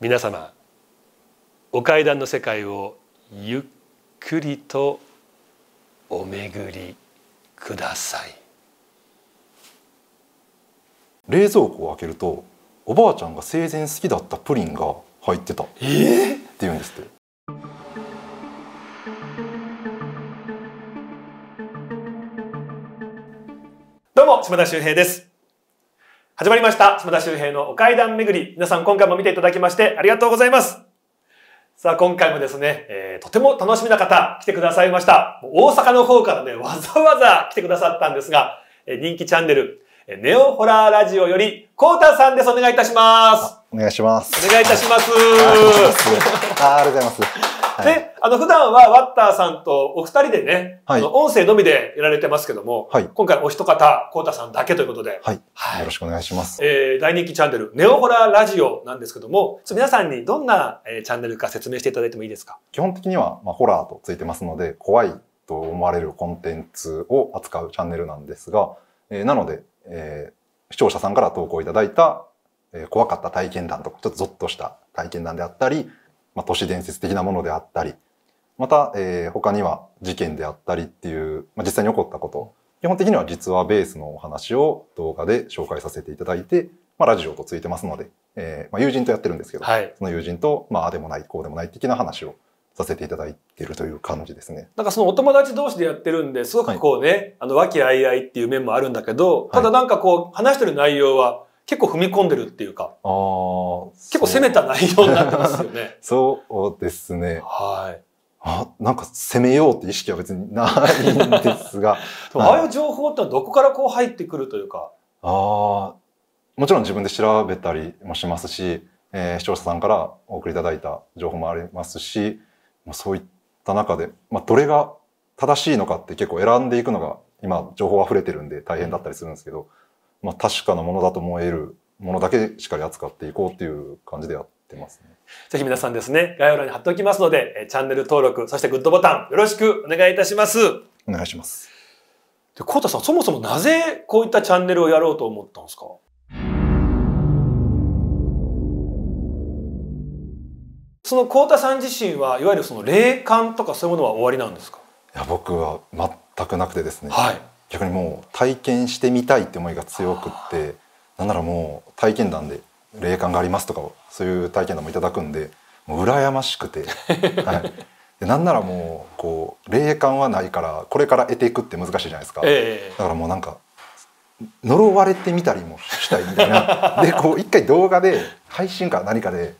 皆様お階段の世界をゆっくりとお巡りください冷蔵庫を開けるとおばあちゃんが生前好きだったプリンが入ってた、えー、って言うんですってどうも島田秀平です始まりました。島田周平のお階段巡り。皆さん今回も見ていただきましてありがとうございます。さあ、今回もですね、えー、とても楽しみな方来てくださいました。大阪の方からね、わざわざ来てくださったんですが、えー、人気チャンネル、ネオホラーラジオより、コータさんです。お願いいたします。お願いします。お願いいたします。ありがとうございます。はい、あの、普段はワッターさんとお二人でね、はい、音声のみでやられてますけども、はい、今回お一方、コウタさんだけということで、はい、はい、よろしくお願いします。えー、大人気チャンネル、ネオホラーラジオなんですけども、皆さんにどんな、えー、チャンネルか説明していただいてもいいですか基本的には、まあ、ホラーとついてますので、怖いと思われるコンテンツを扱うチャンネルなんですが、えー、なので、えー、視聴者さんから投稿いただいた、えー、怖かった体験談とか、ちょっとゾッとした体験談であったり、まあ、都市伝説的なものであったりまた、えー、他には事件であったりっていう、まあ、実際に起こったこと基本的には実話ベースのお話を動画で紹介させていただいて、まあ、ラジオとついてますので、えーまあ、友人とやってるんですけど、はい、その友人と、まあ、あでもないこうでもない的な話をさせていただいているという感じですね。なんかそのお友達同士でやってるんですごくこうね、はい、あの和気あいあいっていう面もあるんだけどただなんかこう話してる内容は結構踏み込んでるっていうか、あ結構攻めた内容になってますよね。そうですね。はい。あ、なんか攻めようって意識は別にないんですが。ああいう情報ってどこからこう入ってくるというか。ああ、もちろん自分で調べたりもしますし、えー、視聴者さんからお送りいただいた情報もありますし、まあ、そういった中で、まあ、どれが正しいのかって結構選んでいくのが今情報溢れてるんで大変だったりするんですけど、まあ、確かなものだと思えるものだけしっかり扱っていこうっていう感じでやってますね。ぜひ皆さんですね、概要欄に貼っておきますので、チャンネル登録、そしてグッドボタン、よろしくお願いいたします。お願いします。で、コウさん、そもそもなぜこういったチャンネルをやろうと思ったんですかその幸田さん自身はいわゆるその霊感とかそういうものは終わりなんですかいや僕は全くなくてですね、はい、逆にもう体験してみたいって思いが強くってなんならもう体験談で霊感がありますとかそういう体験談もいただくんでもう羨ましくて、はい、でなんならもうこう霊感はないからこれから得ていくって難しいじゃないですか、えー、だからもうなんか呪われてみたりもしたいみたいな でこう一回動画で配信か何かで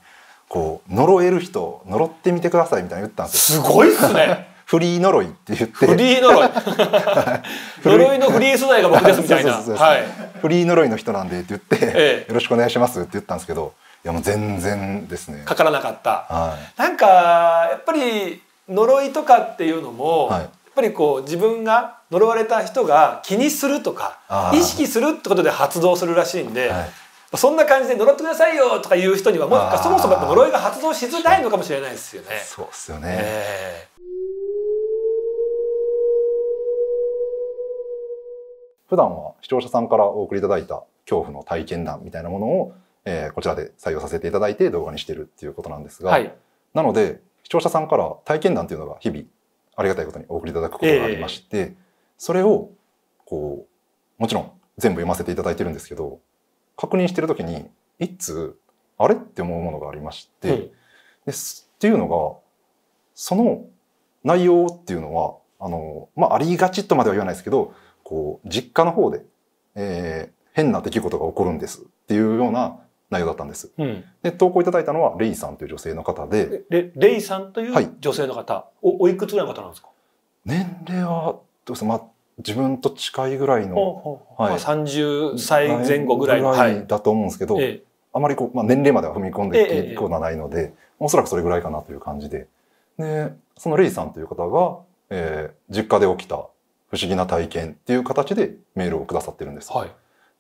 こう呪える人呪ってみてくださいみたいな言ったんですよすごいっすねフリー呪いって言って。フリー呪い呪いのフリー素材が僕ですみたいな。フリー呪いの人なんでって言って、よろしくお願いしますって言ったんですけど、いやもう全然ですね。かからなかった。はい、なんか、やっぱり呪いとかっていうのも、はい、やっぱりこう自分が呪われた人が気にするとか意識するってことで発動するらしいんで、はい、そんな感じで呪ってくださいよとか言う人にはもうそもそも呪いが発動しづらいのかもしれないですよね。そうですよね、えー普段は視聴者さんからお送りいただいた恐怖の体験談みたいなものを、えー、こちらで採用させていただいて動画にしてるっていうことなんですが、はい、なので視聴者さんから体験談というのが日々ありがたいことにお送りいただくことがありまして、えー、それをこうもちろん全部読ませていただいてるんですけど確認してる時に一通あれって思うものがありまして、ですっていうのがその内容っていうのはあの、まあ、ありがちとまでは言わないですけどこう、実家の方で、えー、変な出来事が起こるんですっていうような内容だったんです。うん、で、投稿いただいたのは、レイさんという女性の方で。レレイさんという女性の方、はい、お、おいくつぐらいの方なんですか年齢は、どうですまあ、自分と近いぐらいの、はい、まあ、30歳前後ぐらいぐはい、だと思うんですけど、はい、あまりこう、まあ、年齢までは踏み込んでいくことはないので、ええ、おそらくそれぐらいかなという感じで。で、そのレイさんという方が、えー、実家で起きた不思議な体験っていう形でメールをくださってるんです。はい、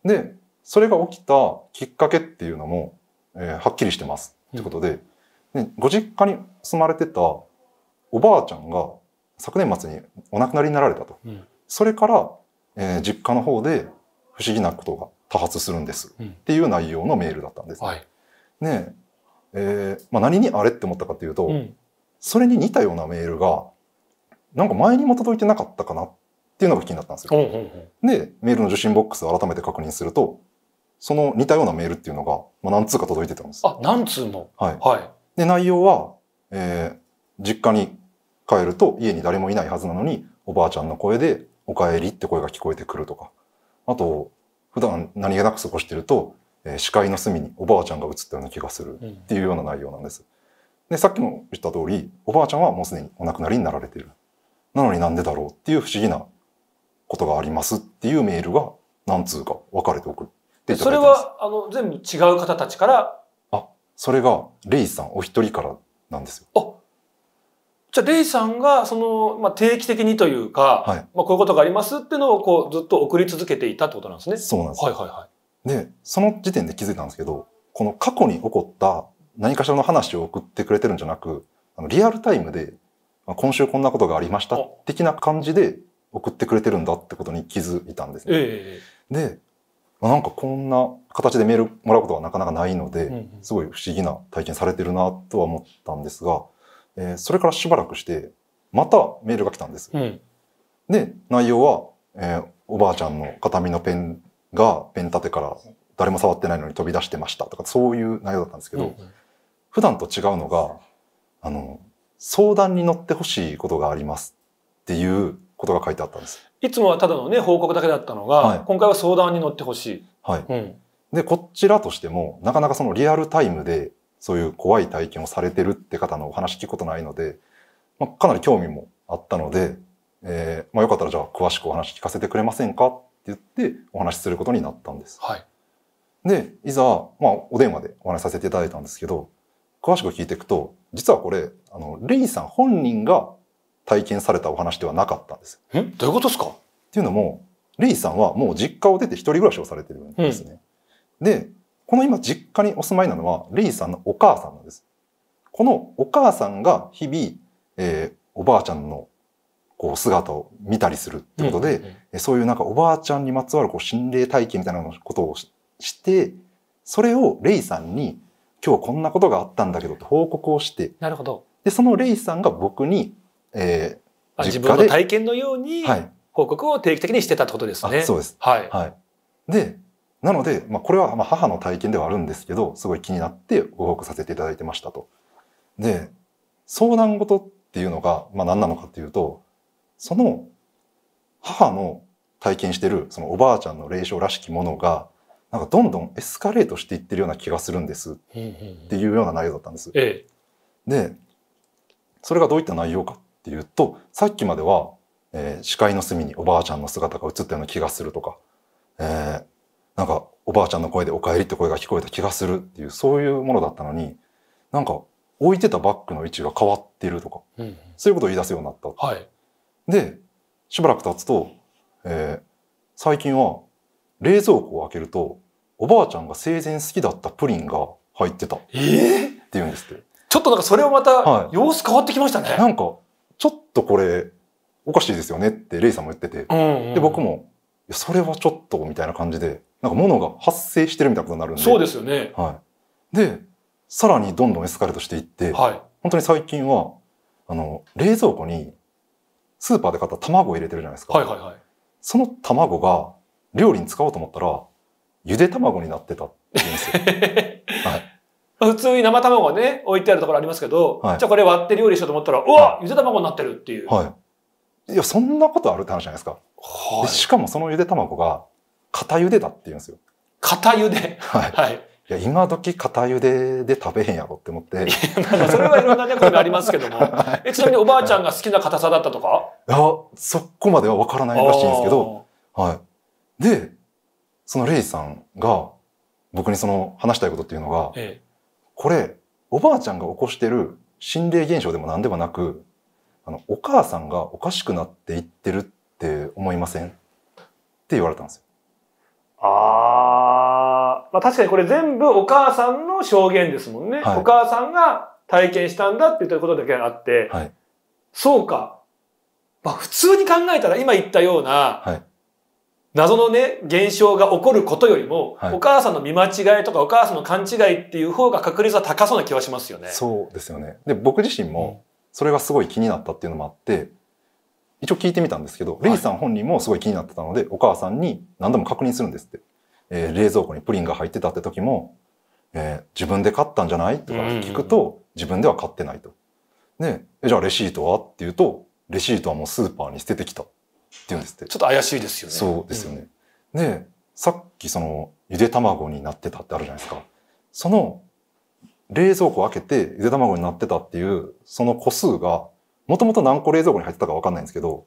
でそれが起きたきっかけっていうのも、えー、はっきりしてますってことでうん、でご実家に住まれてたおばあちゃんが昨年末にお亡くなりになられたと、うん、それから、えー、実家の方で不思議なことが多発するんです、うん、っていう内容のメールだったんです。はい、ねえーまあ、何にあれって思ったかというと、それに似たようなメールがなんか前にも届いてなかったかなっっていうのが気になったんですよ。で、メールの受信ボックスを改めて確認すると、その似たようなメールっていうのが、まあ、何通か届いてたんです。あ、何通もはい。はい、で、内容は、えー、実家に帰ると家に誰もいないはずなのに、おばあちゃんの声で、おかえりって声が聞こえてくるとか、あと、普段何気なく過ごしてると、えー、視界の隅におばあちゃんが映ったような気がするっていうような内容なんです。で、さっきも言った通り、おばあちゃんはもうすでにお亡くなりになられてる。なのになんでだろうっていう不思議なことがありますっていうメールが何通か分かれて送っていたそれはあの全部違う方たちからあそれがレイさんお一人からなんですよ。あじゃあレイさんがその、まあ、定期的にというか、はい、まあ、こういうことがありますっていうのをこうずっと送り続けていたってことなんですね。そうなんです、はいはいはい、でその時点で気づいたんですけどこの過去に起こった何かしらの話を送ってくれてるんじゃなくあのリアルタイムで今週こんなことがありました的な感じで送ってくれてるんだってことに気づいたんですね。えー、で、まあ、なんかこんな形でメールもらうことはなかなかないので、うんうん、すごい不思議な体験されてるなとは思ったんですが、えー、それからしばらくしてまたメールが来たんです。うん、で内容は、えー、おばあちゃんの形見のペンがペン立てから誰も触ってないのに飛び出してましたとかそういう内容だったんですけど、うんうん、普段と違うのがあの相談に乗ってほしいことがありますっていうことが書いてあったんです。いつもはただのね報告だけだったのが、はい、今回は相談に乗ってほしい。はい。うん、でこちらとしてもなかなかそのリアルタイムでそういう怖い体験をされてるって方のお話聞くことないので、まあ、かなり興味もあったので、えーまあ、よかったらじゃあ詳しくお話聞かせてくれませんかって言ってお話しすることになったんです。はい、でいざ、まあ、お電話でお話しさせていただいたんですけど詳しく聞いていくと実はこれあのレイさん本人が体験されたお話ではなかったんです。えどういうことですかっていうのもレイさんはもう実家を出て一人暮らしをされてるんですね。うん、でこの今実家にお住まいなのはレイさんのお母さんなんです。このお母さんが日々、えー、おばあちゃんのこう姿を見たりするってことで、うんうんそういうなんかおばあちゃんにまつわるこう心霊体験みたいなことをしてそれをレイさんに今日こんなことがあったんだけどって報告をしてなるほどでそのレイさんが僕にえー、自分の体験のように報告を定期的にしてたってことですね。そうです、はい、はい、でなので、まあ、これはまあ母の体験ではあるんですけどすごい気になってご報告させていただいてましたと。で相談事っていうのが、まあ、何なのかっていうとその母の体験してるそのおばあちゃんの霊障らしきものがなんかどんどんエスカレートしていってるような気がするんですっていうような内容だったんです。ええ、でそれがどういった内容かっっていうとさっきまでは、えー、視界の隅におばあちゃんの姿が映ったような気がするとか、えー、なんかおばあちゃんの声で「おかえり」って声が聞こえた気がするっていうそういうものだったのになんか置いてたバッグの位置が変わっているとか、うん、そういうことを言い出すようになった。はい、でしばらく経つと、えー、最近は冷蔵庫を開けるとおばあちゃんが生前好きだったプリンが入ってた、えー、って言うんですって。ちょっとなんかそれをまた様子変わってきましたね。はい、なんかちょっとこれおかしいですよねってレイさんも言ってて、で僕もそれはちょっとみたいな感じでなんかものが発生してるみたいなことになるんでそうですよね、はい、でさらにどんどんエスカレートしていって、はい、本当に最近はあの冷蔵庫にスーパーで買った卵を入れてるじゃないですか、その卵が料理に使おうと思ったらゆで卵になってたって言うんですよ。普通に生卵ね、置いてあるところありますけど、はい、じゃあこれ割って料理しようと思ったら、うわ、ゆで卵になってるっていう。はい。いや、そんなことあるって話じゃないですか。はい、しかもそのゆで卵が、片ゆでだって言うんですよ。片ゆではい。はい。いや、今時片ゆでで食べへんやろって思って。いや、それはいろんなね、声がありますけども。え、ちなみにおばあちゃんが好きな硬さだったとかいや、そこまではわからないらしいんですけど、はい。で、そのレイさんが、僕にその話したいことっていうのが、ええこれおばあちゃんが起こしてる心霊現象でも何でもなくあのお母さんがおかしくなっていってるって思いませんって言われたんですよ。ああまあ、確かにこれ全部お母さんの証言ですもんね。はい、お母さんが体験したんだって言ったことだけあって、はい、そうか、まあ、普通に考えたら今言ったような、はい、謎のね、現象が起こることよりも、はい、お母さんの見間違いとかお母さんの勘違いっていう方が確率は高そうな気はしますよね。そうですよね。で、僕自身もそれがすごい気になったっていうのもあって、一応聞いてみたんですけど、レイさん本人もすごい気になってたので、お母さんに何度も確認するんですって。えー、冷蔵庫にプリンが入ってたって時も、えー、自分で買ったんじゃないとか聞くと、自分では買ってないと。で、じゃあレシートはって言うと、レシートはもうスーパーに捨ててきたっていうんですって。ちょっと怪しいですよね。そうですよね。うん、で、さっきその、ゆで卵になってたってあるじゃないですか。その、冷蔵庫を開けてゆで卵になってたっていう、その個数が、もともと何個冷蔵庫に入ってたかわかんないんですけど、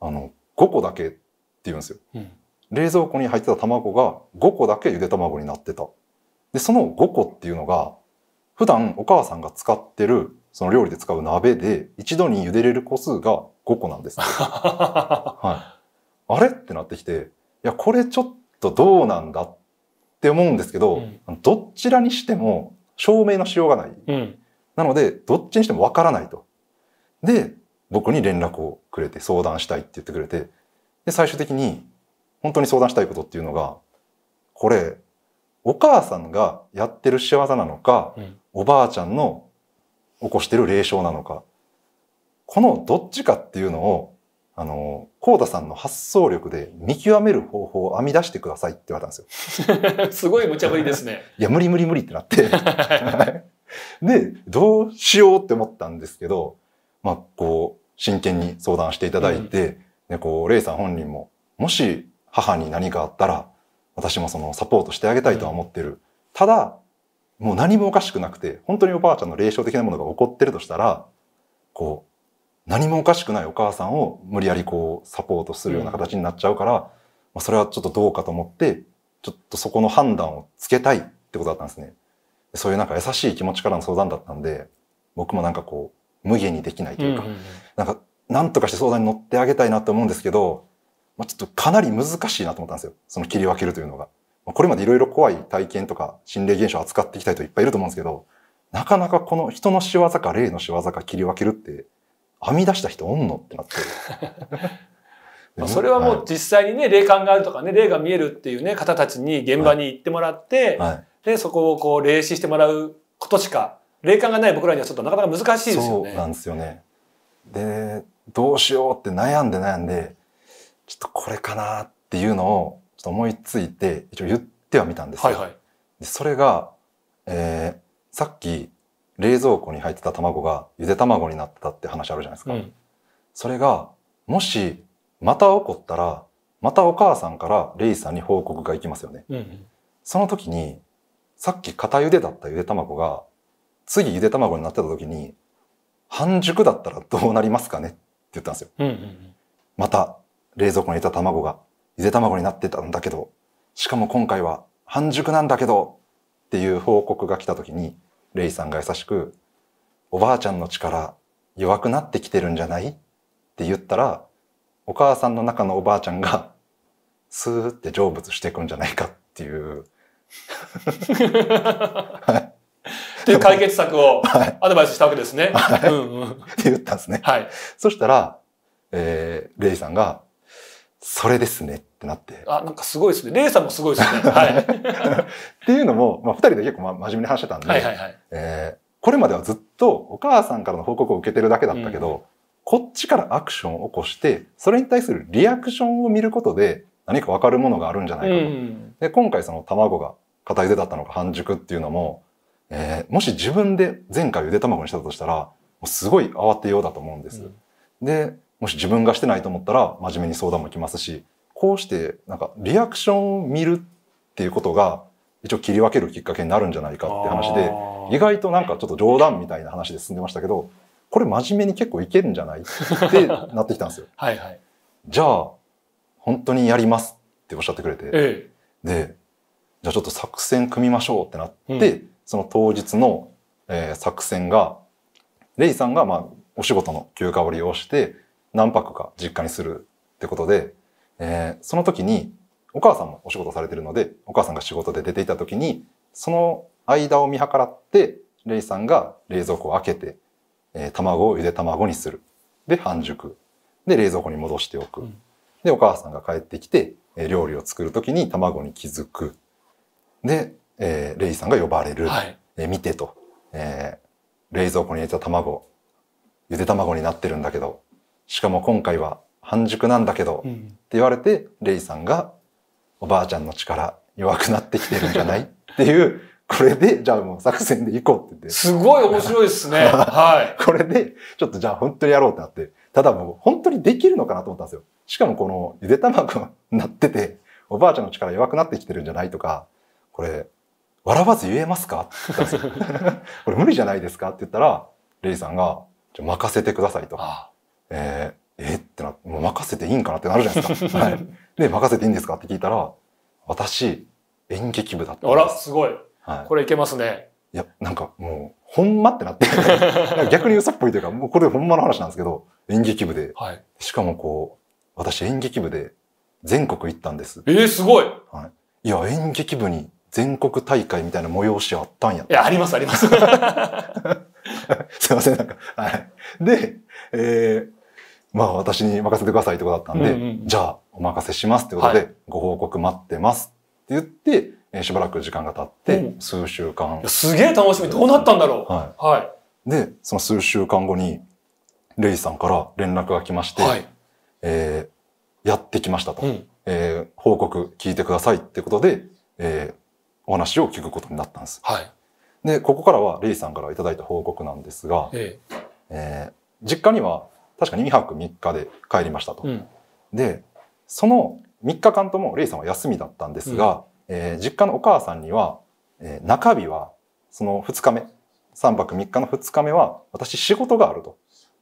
あの、5個だけって言うんですよ。うん、冷蔵庫に入ってた卵が5個だけゆで卵になってた。で、その5個っていうのが、普段お母さんが使ってる、その料理で使う鍋で、一度に茹でれる個数が5個なんです、はい、あれってなってきていやこれちょっとどうなんだって思うんですけど、うん、どちらにしても証明のしようがない、うん、なのでどっちにしてもわからないと。で僕に連絡をくれて相談したいって言ってくれてで最終的に本当に相談したいことっていうのがこれお母さんがやってる仕業なのか、うん、おばあちゃんの起こしてる霊障なのかこのどっちかっていうのを、あの、コーダさんの発想力で見極める方法を編み出してくださいって言われたんですよ。すごい無茶ぶりですね。いや、無理無理無理ってなって で、どうしようって思ったんですけど、まあ、こう、真剣に相談していただいて、うん、で、こう、レイさん本人も、もし母に何かあったら、私もそのサポートしてあげたいとは思ってる。うん、ただ、もう何もおかしくなくて、本当におばあちゃんの霊障的なものが起こってるとしたら、こう、何もおかしくないお母さんを無理やりこうサポートするような形になっちゃうから、まそれはちょっとどうかと思ってちょっとそこの判断をつけたいってことだったんですね。そういうなんか優しい気持ちからの相談だったんで僕もなんかこう無下にできないというか、うんうんうん、なんか何とかして相談に乗ってあげたいなと思うんですけど、まあ、ちょっとかなり難しいなと思ったんですよその切り分けるというのが。まあ、これまでいろいろ怖い体験とか心霊現象を扱ってきた人いっぱいいると思うんですけどなかなかこの人の仕業か霊の仕業か切り分けるって編み出した人おんのってなってる。まあそれはもう実際にね、霊感があるとかね、霊が見えるっていうね、方たちに現場に行ってもらって、はいで、そこをこう、霊視してもらうことしか、霊感がない僕らにはちょっとなかなか難しいですよね。そうなんですよね。で、どうしようって悩んで悩んで、ちょっとこれかなっていうのをちょっと思いついて、一応言ってはみたんですよ。はいはい、でそれが、えー、さっき冷蔵庫に入ってた卵がゆで卵になったって話あるじゃないですか。うん、それが、もし、また起こったら、またお母さんからレイさんに報告がいきますよね。うん、その時に、さっき片茹でだったゆで卵が、次ゆで卵になってた時に、半熟だったらどうなりますかねって言ったんですよ。うんうんうん、また、冷蔵庫に入れた卵が、ゆで卵になってたんだけど、しかも今回は半熟なんだけど、っていう報告が来た時に、レイさんが優しく、おばあちゃんの力弱くなってきてるんじゃないって言ったら、お母さんの中のおばあちゃんが、スーって成仏していくんじゃないかっていう っていう解決策をアドバイスしたわけですね。はい、うんうん、って言ったんですね。はい。そしたら、えー、レイさんが、それですねってなって。あ、なんかすごいですね。レイさんもすごいですね。はい。っていうのも、まあ、二人で結構真面目に話してたんで、はいはいはい、えー、これまではずっとお母さんからの報告を受けてるだけだったけど、うん、こっちからアクションを起こして、それに対するリアクションを見ることで、何か分かるものがあるんじゃないかと。うんで、今回その卵が硬い茹だったのか半熟っていうのも、えー、もし自分で前回ゆで卵にしたとしたら、もうすごい慌てようだと思うんです。うん、で、もし自分がしてないと思ったら真面目に相談も来ますし、こうしてなんかリアクションを見るっていうことが一応切り分けるきっかけになるんじゃないかって話で意外となんかちょっと冗談みたいな話で進んでましたけどこれ真面目に結構いけるんじゃないってなってきたんですよ。はいはい、じゃあ本当にやりますっておっしゃってくれて、ええ、でじゃあちょっと作戦組みましょうってなって、うん、その当日の、えー、作戦がレイさんがまあお仕事の休暇を利用して何泊か実家にするってことでえー、その時にお母さんもお仕事されてるのでお母さんが仕事で出ていた時にその間を見計らってレイさんが冷蔵庫を開けて、えー、卵をゆで卵にするで半熟で冷蔵庫に戻しておく、うん、でお母さんが帰ってきて、えー、料理を作る時に卵に気づくで、えー、レイさんが呼ばれる、はい、えー、見てと、えー、冷蔵庫に入れた卵ゆで卵になってるんだけどしかも今回は半熟なんだけど、って言われてレイさんがおばあちゃんの力弱くなってきてるんじゃない っていうこれでじゃあもう作戦でいこうって言ってすごい面白いですね はいこれでちょっとじゃあ本当にやろうってなってただもう本当にできるのかなと思ったんですよしかもこのゆで卵になってておばあちゃんの力弱くなってきてるんじゃないとかこれ笑わず言えますか これ無理じゃないですかって言ったらレイさんが任せてくださいと。ああえーえってな、もう任せていいんかなってなるじゃないですか。はい。で、任せていいんですかって聞いたら、私、演劇部だったあら、すごい。はい。これいけますね。いや、なんかもう、ほんまってなって、逆に嘘っぽいというか、もうこれほんまの話なんですけど、演劇部で。はい。しかもこう、私演劇部で全国行ったんです。ええー、すごい。はい。いや、演劇部に全国大会みたいな催しあったんや。いや、あります、あります。すいません、なんか。はい。で、えー、まあ私に任せてくださいってことだったんで、うんうん、じゃあお任せしますってことで、ご報告待ってますって言って、えしばらく時間が経って、数週間。うん、すげえ楽しみ。どうなったんだろう。はい。はい、で、その数週間後に、レイさんから連絡が来まして、はい、えー、やってきましたと、うん、えー、報告聞いてくださいってことで、えー、お話を聞くことになったんです。はい、で、ここからはレイさんから頂いた報告なんですが、えええー、実家には確かに2泊3日で帰りましたと。うん、でその3日間ともレイさんは休みだったんですが、うん、えー、実家のお母さんには、えー、中日はその2日目3泊3日の2日目は私仕事があると。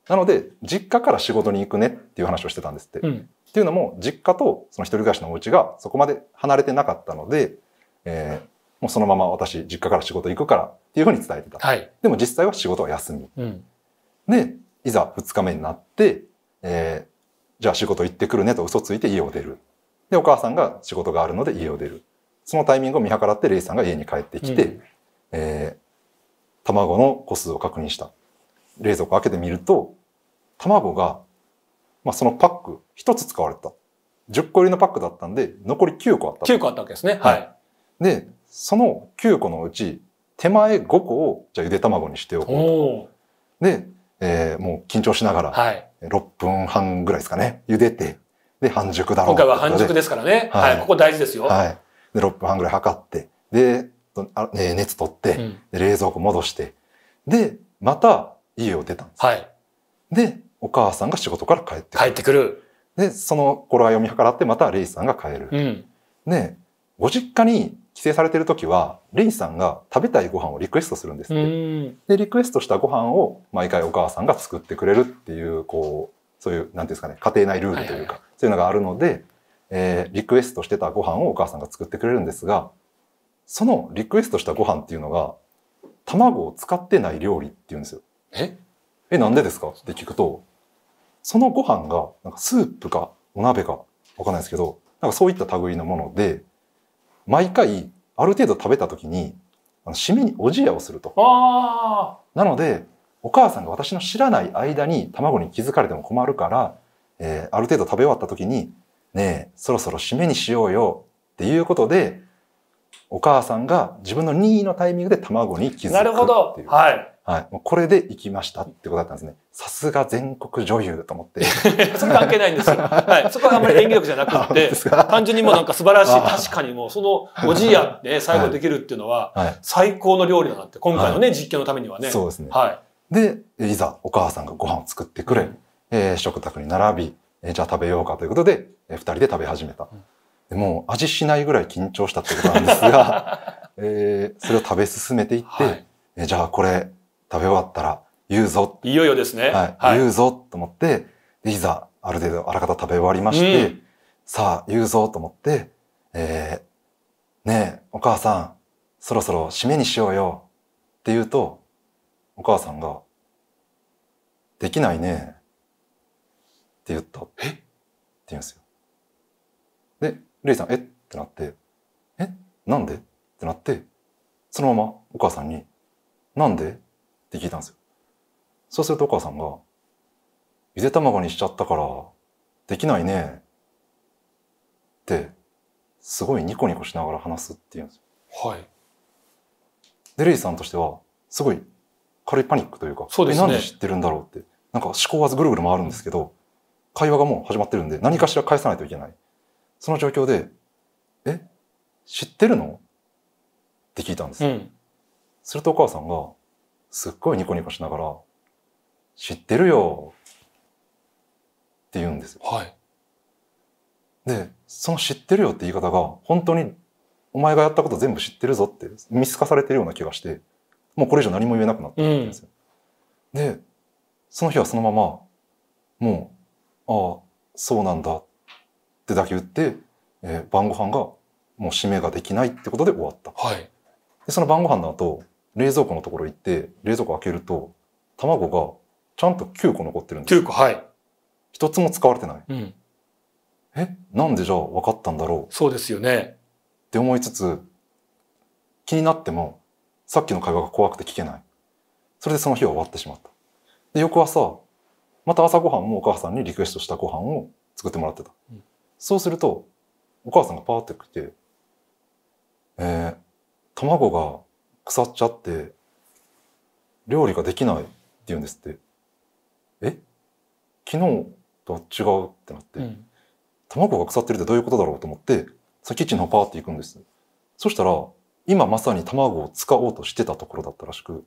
なので実家から仕事に行くねっていう話をしてたんですって。うん、っていうのも実家とその一人暮らしのお家がそこまで離れてなかったので、えー、もうそのまま私実家から仕事行くからっていうふうに伝えてた。はい、でも実際は仕事は休み。うん、でいざ2日目になって、えー、じゃあ仕事行ってくるねと嘘ついて家を出る。で、お母さんが仕事があるので家を出る。そのタイミングを見計らってレイさんが家に帰ってきて、うん、えー、卵の個数を確認した。冷蔵庫開けてみると、卵が、まあ、そのパック、1つ使われた。10個入りのパックだったんで、残り9個あった。9個あったわけですね。はい。で、その9個のうち、手前5個を、じゃあゆで卵にしておこうと。で、えー、もう緊張しながら、はい、6分半ぐらいですかね、茹でて、で、半熟だろう今回は半熟ですからね。はい、はい、ここ大事ですよ。はい。で、6分半ぐらい測って、で、あえー、熱取って、うん、冷蔵庫戻して、で、また家を出たんです。はい。で、お母さんが仕事から帰ってくる。帰ってくる。で、その頃は読み計らって、またレイさんが帰る。うん。で、ご実家に帰省されてる時はレイさんが食べたいご飯をリクエストするんですってでリクエストしたご飯を毎回お母さんが作ってくれるっていうこうそういう何ていうんですかね家庭内ルールというか、そういうのがあるので、えー、リクエストしてたご飯をお母さんが作ってくれるんですがそのリクエストしたご飯っていうのが卵を使ってない料理って言うんですよ。ええなんでですかって聞くとそのご飯がなんかスープかお鍋かわかんないですけどなんかそういった類のもので毎回ある程度食べた時にあの締めにおじやをするとなのでお母さんが私の知らない間に卵に気づかれても困るから、えー、ある程度食べ終わった時に「ねえそろそろ締めにしようよ」っていうことでお母さんが自分の任意のタイミングで卵に気づくなるほど、はい、はい、もうこれで行きましたってことだったんですね。さすが全国女優と思って。それ関係ないんですよ。はい、そこはあんまり演技力じゃなくて、単純にもうなんか素晴らしい、確かにもうそのおじいやって最後できるっていうのは、最高の料理だなって、今回のね、実験のためにはね。そうですね。はい。で、いざお母さんがご飯を作ってくれ、えー、食卓に並び、えー、じゃあ食べようかということで、えー、二人で食べ始めた。でもう味しないぐらい緊張したってことなんですが、えー、それを食べ進めていって、はい、えー、じゃあこれ、食べ終わったら言うぞ。いよいよですね。はい。はい、言うぞと思って、いざ、ある程度あらかた食べ終わりまして、うん、さあ、言うぞと思って、えー、ねえ、お母さん、そろそろ締めにしようよって言うと、お母さんが、できないねって言った。えって言うんですよ。で、レイさん、えってなって、えなんでってなって、そのままお母さんに、なんでって聞いたんですよ。そうするとお母さんが、ゆで卵にしちゃったから、できないね。って、すごいニコニコしながら話すって言うんですよ。はい。で、レイさんとしては、すごい軽いパニックというか、そうですね。なんで知ってるんだろうって、なんか思考はぐるぐる回るんですけど、会話がもう始まってるんで、何かしら返さないといけない。その状況で、え知ってるのって聞いたんですよ。うん、するとお母さんが、すっごいニコニコしながら、知ってるよって言うんですよ。はい。で、その知ってるよって言い方が、本当にお前がやったこと全部知ってるぞって見透かされてるような気がして、もうこれ以上何も言えなくなったんですよ。うん、で、その日はそのまま、もう、ああ、そうなんだってだけ言って、えー、晩ご飯がもう締めができないってことで終わった。はい、でその晩ご飯の後、冷蔵庫のところ行って冷蔵庫開けると卵がちゃんと9個残ってるんですよ9個はい一つも使われてない、うん、えなんでじゃあ分かったんだろうそうですよねって思いつつ気になってもさっきの会話が怖くて聞けないそれでその日は終わってしまったで翌朝また朝ごはんもお母さんにリクエストしたご飯を作ってもらってた、うん、そうするとお母さんがパーって来て「えー、卵が腐っちゃって料理ができないって言うんですってえ昨日とは違うってなって、うん、卵が腐ってるってどういうことだろうと思ってさキッチンのパーって行くんですそしたら今まさに卵を使おうとしてたところだったらしく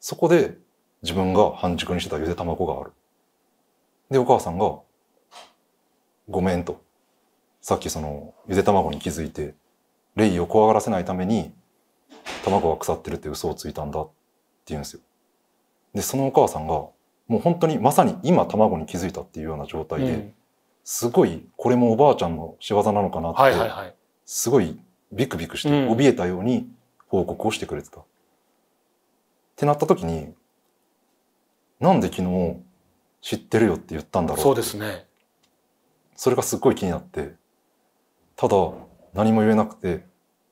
そこで自分が半熟にしてたゆで卵があるでお母さんが「ごめん」とさっきそのゆで卵に気づいてレイを怖がらせないために卵が腐ってるって嘘をついたんだって言うんですよ。でそのお母さんがもう本当にまさに今卵に気づいたっていうような状態で、うん、すごいこれもおばあちゃんの仕業なのかなって、すごいビクビクして怯えたように報告をしてくれてた。うん、ってなった時になんで昨日知ってるよって言ったんだろうそうですねそれがすっごい気になってただ何も言えなくて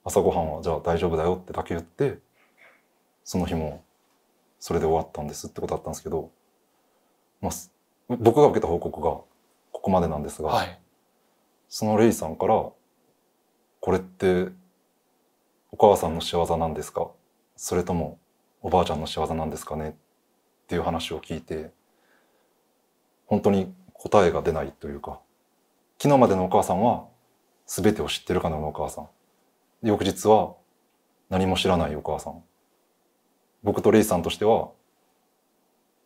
朝ごはんはじゃあ大丈夫だよってだけ言ってその日もそれで終わったんですってことだったんですけど、まあ、僕が受けた報告がここまでなんですが、はい、そのレイさんから「これってお母さんの仕業なんですかそれともおばあちゃんの仕業なんですかね?」っていう話を聞いて本当に答えが出ないというか昨日までのお母さんは全てを知ってるかのようなお母さん翌日は何も知らないお母さん僕とレイさんとしては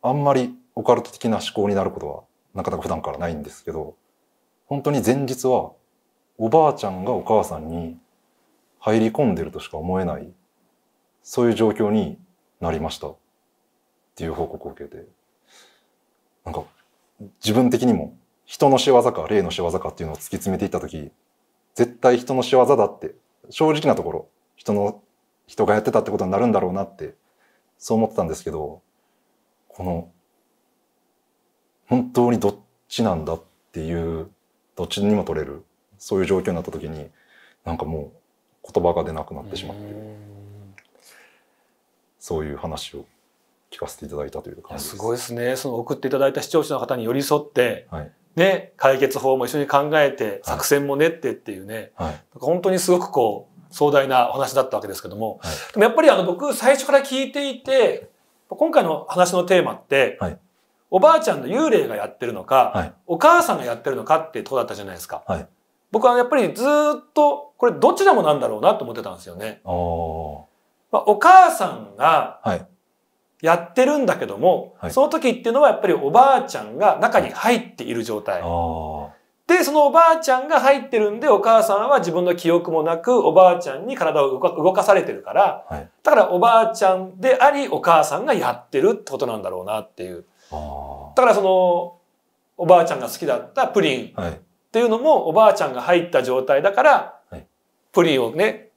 あんまりオカルト的な思考になることはなかなか普段からないんですけど本当に前日はおばあちゃんがお母さんに入り込んでるとしか思えないそういう状況になりましたっていう報告を受けてなんか自分的にも人の仕業か霊の仕業かっていうのを突き詰めていった時絶対人の仕業だって正直なところ人の人がやってたってことになるんだろうなってそう思ってたんですけどこの本当にどっちなんだっていうどっちにも取れるそういう状況になった時になんかもう言葉が出なくなってしまってそういう話を聞かせていただいたという感じです。すごいですねその送っていただいた視聴者の方に寄り添って、はい、ね、解決法も一緒に考えて、作戦も練ってっていうね、はい、本当にすごくこう、壮大なお話だったわけですけども、はい、でもやっぱりあの僕最初から聞いていて、今回の話のテーマって、はい、おばあちゃんの幽霊がやってるのか、お母さんがやってるのかってとこだったじゃないですか。僕はやっぱりずっと、これどちらもなんだろうなと思ってたんですよね。まあ、お母さんが、やってるんだけども、はい、その時っていうのはやっぱりおばあちゃんが中に入っている状態。で、そのおばあちゃんが入ってるんで、お母さんは自分の記憶もなく、おばあちゃんに体を動かされてるから、はい、だからおばあちゃんであり、お母さんがやってるってことなんだろうなっていう。だからその、おばあちゃんが好きだったプリンっていうのも、おばあちゃんが入った状態だから、はい、プリンをね、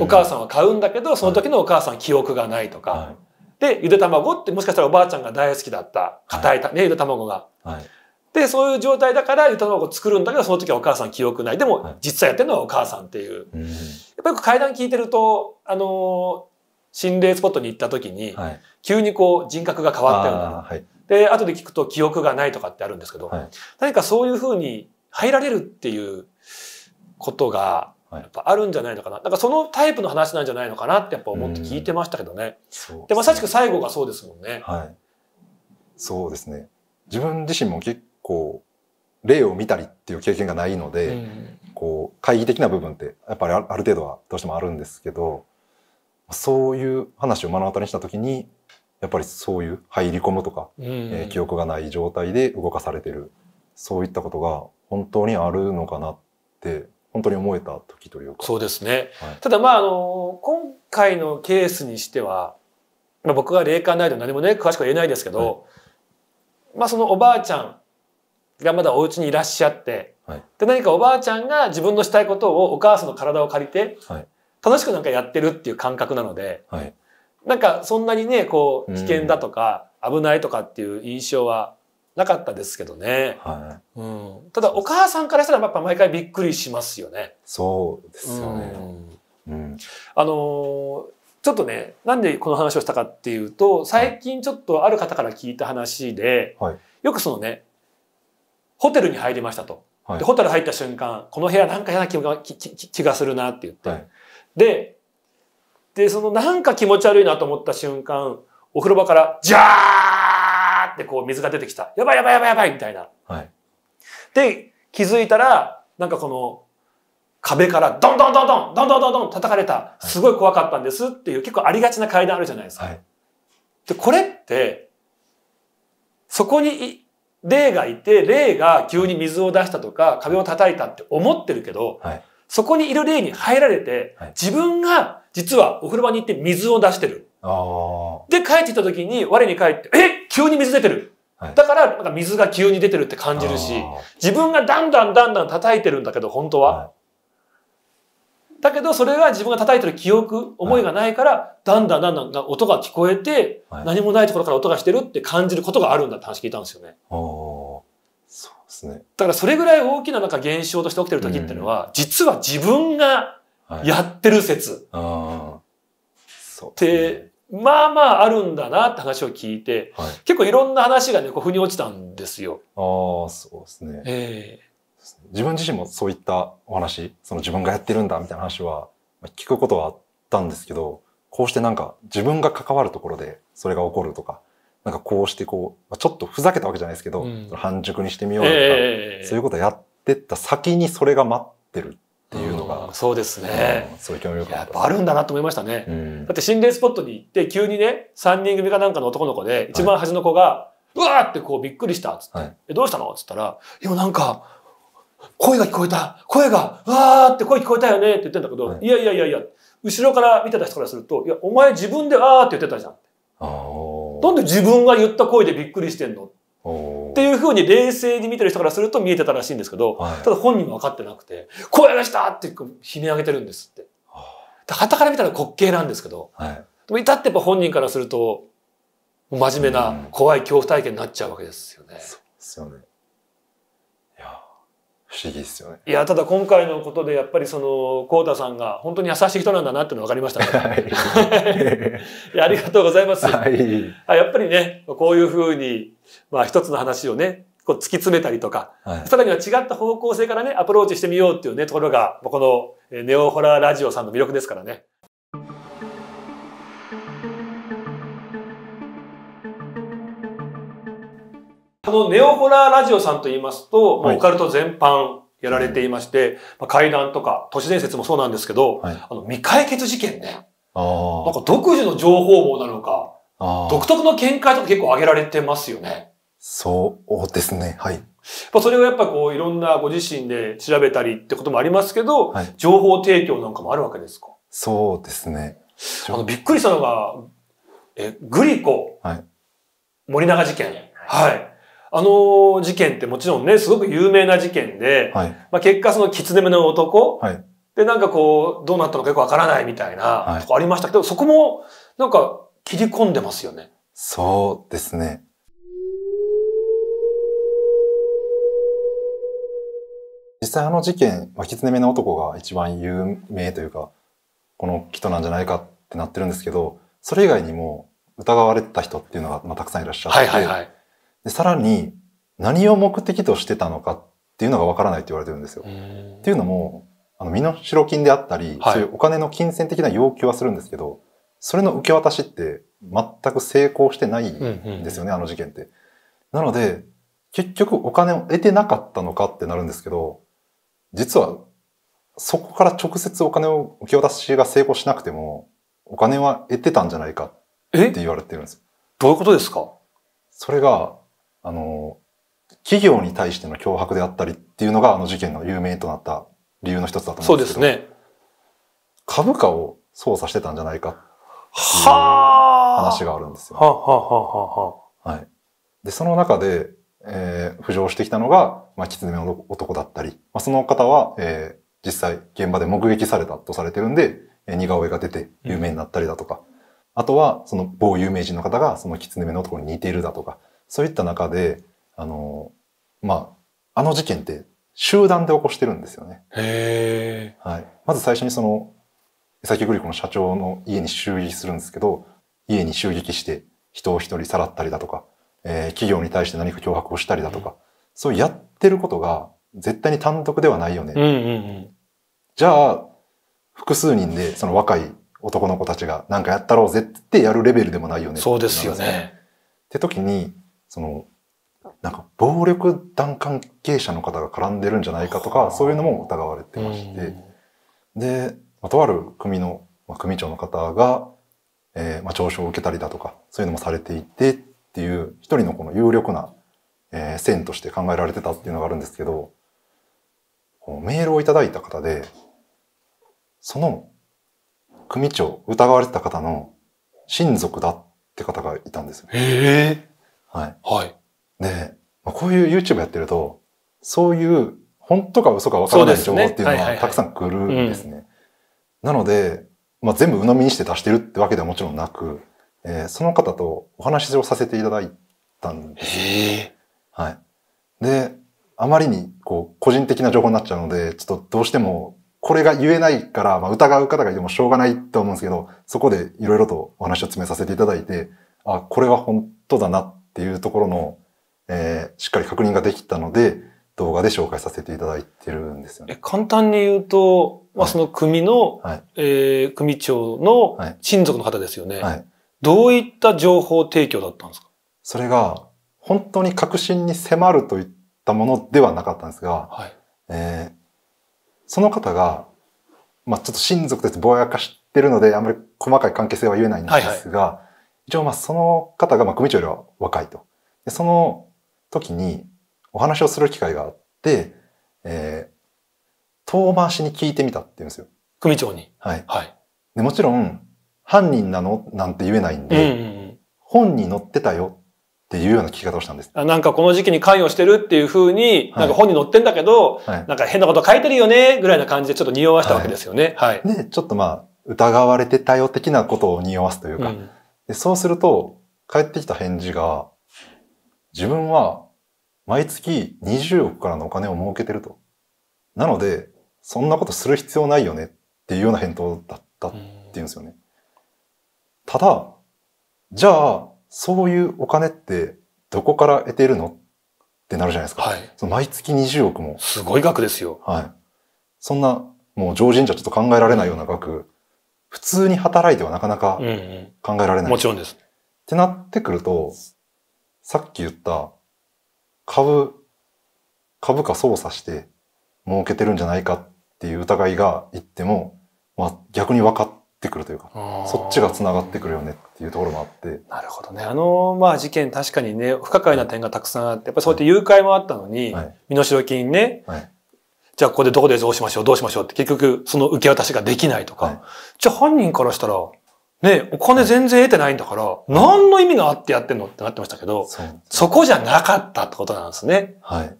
お母さんは買うんだけど、その時のお母さん記憶がないとか、はいで、ゆで卵ってもしかしたらおばあちゃんが大好きだった、硬い、ね、ゆで卵が。はいで、そういう状態だから、ゆで卵を作るんだけど、その時はお母さん記憶ない。でも、実際やってるのはお母さんっていう。うん、やっぱり階段聞いてると、あの心霊スポットに行った時に、はい、急にこう人格が変わったような。はい、で、後で聞くと記憶がないとかってあるんですけど、何かそういうふうに入られるっていうことが、やっぱあるんじゃないのかな。なんかそのタイプの話なんじゃないのかなってやっぱ思って聞いてましたけどね。で、まさしく最後がそうですもんね。はい。そうですね。自分自身も結構例を見たりっていう経験がないので、こう会議的な部分ってやっぱりある程度はどうしてもあるんですけど、そういう話を目の当たりにした時に、やっぱりそういう入り込むとか、えー、記憶がない状態で動かされてる、そういったことが本当にあるのかなって本当に思えた時というか。そうですね。はい、ただまあ、あの、今回のケースにしては、まあ、僕が霊感ないで何もね、詳しくは言えないですけど、はい、まあそのおばあちゃんがまだお家にいらっしゃって、はい、で何かおばあちゃんが自分のしたいことをお母さんの体を借りて、楽しくなんかやってるっていう感覚なので、はい、なんかそんなにね、こう、危険だとか、危ないとかっていう印象はなかったですけどね。はい。うん。ただお母さんからしたらやっぱ毎回びっくりしますよね。そうですよね。うん。うん、あのー、ちょっとね、なんでこの話をしたかっていうと、最近ちょっとある方から聞いた話で、はい、よくそのね、ホテルに入りましたと。はい、でホテル入った瞬間、この部屋なんか嫌な気が気がするなって言って。はい、で、で、そのなんか気持ち悪いなと思った瞬間、お風呂場から、ジャーってこう水が出てきた。やばいやばいやばいやばいみたいな。はい。で、気づいたら、なんかこの、壁からドンドンドンドン、ドンドンドンドン叩かれた。すごい怖かったんですっていう、結構ありがちな階段あるじゃないですか。はい、で、これって、そこに霊がいて、霊が急に水を出したとか、壁を叩いたって思ってるけど、はい、そこにいる霊に入られて、自分が実はお風呂場に行って水を出してる。で、帰ってきた時に、我に返って、え急に水出てる。だから、なんか水が急に出てるって感じるし、自分がだんだんだんだん叩いてるんだけど、本当は。だけど、それが自分が叩いてる記憶、思いがないから、だんだんだんだん音が聞こえて、何もないところから音がしてるって感じることがあるんだって話聞いたんですよね。そうですね。だからそれぐらい大きななんか現象として起きてる時っていうのは、実は自分がやってる説。って、まあまああるんだなって話を聞いて、はい、結構いろんな話がね、こう、腑に落ちたんですよ。ああ、そうですね。ええー、自分自身もそういったお話、その自分がやってるんだみたいな話は、聞くことはあったんですけど、こうしてなんか自分が関わるところでそれが起こるとか、なんかこうしてこう、ちょっとふざけたわけじゃないですけど、うん、半熟にしてみようとか、えー、そういうことをやってった先にそれが待ってるそうですね。そういう興味がやっぱあるんだなと思いましたね。うん、だって心霊スポットに行って急にね、3人組かなんかの男の子で、一番端の子が、はい、うわーってこうびっくりしたっつって、はい、えどうしたのっつったら、今なんか、声が聞こえた声がうわーって声聞こえたよねって言ってんだけど、はい、いやいやいやいや、後ろから見てた人からすると、いや、お前自分であーって言ってたじゃん。なんで自分が言った声でびっくりしてんのっていうふうに冷静に見てる人からすると見えてたらしいんですけど、はい、ただ本人は分かってなくて、こうやらしたって悲鳴上げてるんですって。はたから見たら滑稽なんですけど、はい、でも至ってやっぱ本人からすると、真面目な怖い恐怖体験になっちゃうわけですよね。そうですよね。いや、不思議ですよね。いや、ただ今回のことでやっぱりその、コウさんが本当に優しい人なんだなっての分かりましたね。はい、いや、ありがとうございます。はい、やっぱりね、こういうふうにまあ一つの話をね、こう突き詰めたりとか、はい、さらには違った方向性からね、アプローチしてみようっていうね、ところが、このネオホラーラジオさんの魅力ですからね。このネオホラーラジオさんと言いますと、はい、オカルト全般やられていまして、まあ、怪談とか都市伝説もそうなんですけど、はい、あの未解決事件ね。なんか独自の情報網なのか、独特の見解とか結構挙げられてますよね。そうですね。はい。それをやっぱこういろんなご自身で調べたりってこともありますけど、はい、情報提供なんかもあるわけですかそうですね。あのびっくりしたのが、え、グリコ、はい、森永事件。はい。あの事件ってもちろんね、すごく有名な事件で、はい、まあ結果その狐目の男、はい、でなんかこう、どうなったのかよくわからないみたいなとこありましたけど、そこもなんか切り込んでますよね。そうですね。実際あの事件、巻き爪めの男が一番有名というか、この人なんじゃないかってなってるんですけど、それ以外にも疑われてた人っていうのが、まあ、たくさんいらっしゃって、はいはいはい、でさらに何を目的としてたのかっていうのがわからないって言われてるんですよ。っていうのも、あの身の代金であったり、はい、そういうお金の金銭的な要求はするんですけど、それの受け渡しって全く成功してないんですよね、あの事件って。なので、結局お金を得てなかったのかってなるんですけど、実はそこから直接お金を受け渡しが成功しなくても、お金は得てたんじゃないかって言われてるんです。どういうことですかそれが、あの、企業に対しての脅迫であったりっていうのがあの事件の有名となった理由の一つだと思うんですけど。そうですね。株価を操作してたんじゃないか話があるんですよ。はあ、はあはあ、はい。で、その中で、えー、浮上してきたのが、まあ、狐の男だったり、まあ、その方は、えー、実際現場で目撃されたとされてるんで、えー、似顔絵が出て有名になったりだとか、うん、あとは、その某有名人の方が、その狐の男に似ているだとか、そういった中で、あのー、まあ、あの事件って集団で起こしてるんですよね。へはい。まず最初にその、サキグリコの社長の家に襲撃するんですけど、家に襲撃して人を一人さらったりだとか、えー、企業に対して何か脅迫をしたりだとか、そうやってることが絶対に単独ではないよね。うんうんうん、じゃあ、複数人でその若い男の子たちが何かやったろうぜってやるレベルでもないよね。そうですよね。って時に、その、なんか暴力団関係者の方が絡んでるんじゃないかとか、そういうのも疑われてまして。で、まあ、とある組の、まあ、組長の方が、えー、まあ、聴取を受けたりだとか、そういうのもされていてっていう、一人のこの有力な、えー、線として考えられてたっていうのがあるんですけど、メールをいただいた方で、その組長、疑われてた方の親族だって方がいたんですよ。へえ。はい。はい。で、まあ、こういう YouTube やってると、そういう本当か嘘か分からない情報っていうのはたくさん来るんですね。なので、まあ、全部鵜呑みにして出してるってわけではもちろんなく、えー、その方とお話をさせていただいたんです。はい。で、あまりにこう個人的な情報になっちゃうので、ちょっとどうしてもこれが言えないから、まあ、疑う方がいてもしょうがないと思うんですけど、そこでいろいろとお話を詰めさせていただいて、あ、これは本当だなっていうところの、えー、しっかり確認ができたので、動画で紹介させていただいてるんですよね。簡単に言うと、まあ、その組の、はい、えー、組長の親族の方ですよね、はい、どういった情報提供だったんですかそれが、本当に核心に迫るといったものではなかったんですが、はい、えー、その方が、まあ、ちょっと親族ですぼやかしてるので、あんまり細かい関係性は言えないんですが、はいはい、一応、まあ、その方が、ま組長よりは若いと。でその時にお話をする機会があって、えー、遠回しに聞いてみたって言うんですよ。組長に。はい。はい。でもちろん、犯人なのなんて言えないんで、うんうんうん、本に載ってたよっていうような聞き方をしたんです。なんかこの時期に関与してるっていうふうに、なんか本に載ってんだけど、はい、なんか変なこと書いてるよね、ぐらいな感じでちょっと匂わしたわけですよね。はい。はい、で、ちょっとまあ、疑われてたよ的なことを匂わすというか、うん、でそうすると、返ってきた返事が、自分は毎月20億からのお金を儲けてると。なので、そんなことする必要ないよねっていうような返答だったっていうんですよね。ただ、じゃあ、そういうお金ってどこから得ているのってなるじゃないですか。はい、その毎月20億も。すごい額ですよ。はい。そんな、もう常人じゃちょっと考えられないような額、普通に働いてはなかなか考えられない、うんうん。もちろんです。ってなってくると、さっき言った株、株価操作して儲けてるんじゃないかっっていう疑いがいっても、まあ、逆に分かってくるというかそっちがつながってくるよねっていうところもあってなるほどねあの、まあ、事件確かにね不可解な点がたくさんあって、やっぱりそうやって誘拐もあったのに、はい、身代金ね、はい、じゃあここでどこでどうしましょうどうしましょうって結局その受け渡しができないとか、はい、じゃあ犯人からしたらね、お金全然得てないんだから、はい、何の意味があってやってんのってなってましたけど、そこじゃなかったってことなんですね。はい。って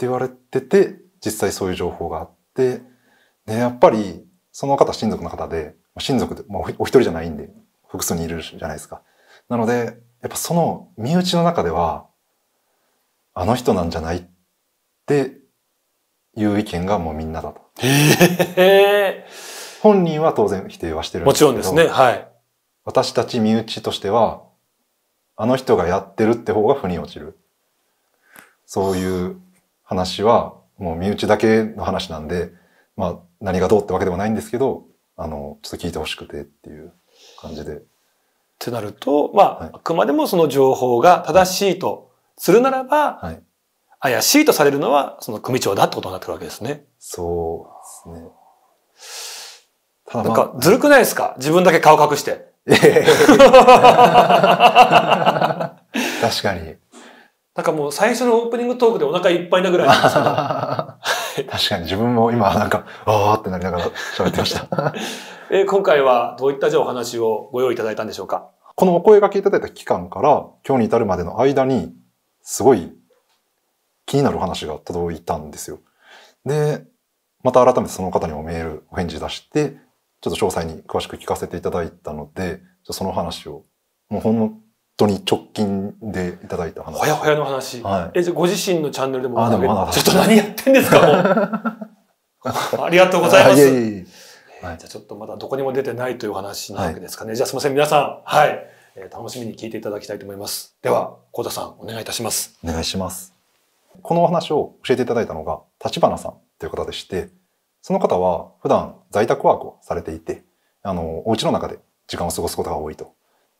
言われてて、実際そういう情報があって、で、やっぱり、その方親族の方で、親族で、まあ、お一人じゃないんで、複数にいるじゃないですか。なので、やっぱその身内の中では、あの人なんじゃないっていう意見がもうみんなだと。へ本人は当然否定はしてるんですけどもちろんですね。はい。私たち身内としては、あの人がやってるって方が腑に落ちる。そういう話はもう身内だけの話なんで、まあ、何がどうってわけでもないんですけど、あの、ちょっと聞いてほしくてっていう感じで。ってなると、まあ、はい、あくまでもその情報が正しいとするならば、はい、怪しいとされるのは、その組長だってことになってるわけですね。そうですね。ただ、まあ、なんか、ずるくないですか自分だけ顔隠して。確かに。なんかもう最初のオープニングトークでお腹いっぱいなぐらいなんですけど。確かに自分も今なんか、あーってなりながら喋ってました え。今回はどういったじゃお話をご用意いただいたんでしょうかこのお声掛けいただいた期間から今日に至るまでの間に、すごい気になる話が届いたんですよ。で、また改めてその方にもメール、お返事出して、ちょっと詳細に詳しく聞かせていただいたので、その話を、もうほんの当に直近でいただいた話。ほやほやの話。はい、え、じゃご自身のチャンネルでもあでもちょっと何やってんですか、ありがとうございます。いえいええー、じゃちょっとまだどこにも出てないという話なわけですかね。はい、じゃあすみません、皆さん。はい。えー、楽しみに聞いていただきたいと思います。では、幸田さん、お願いいたします。お願いします。このお話を教えていただいたのが、立花さんという方でして、その方は普段在宅ワークをされていて、あの、お家の中で時間を過ごすことが多いと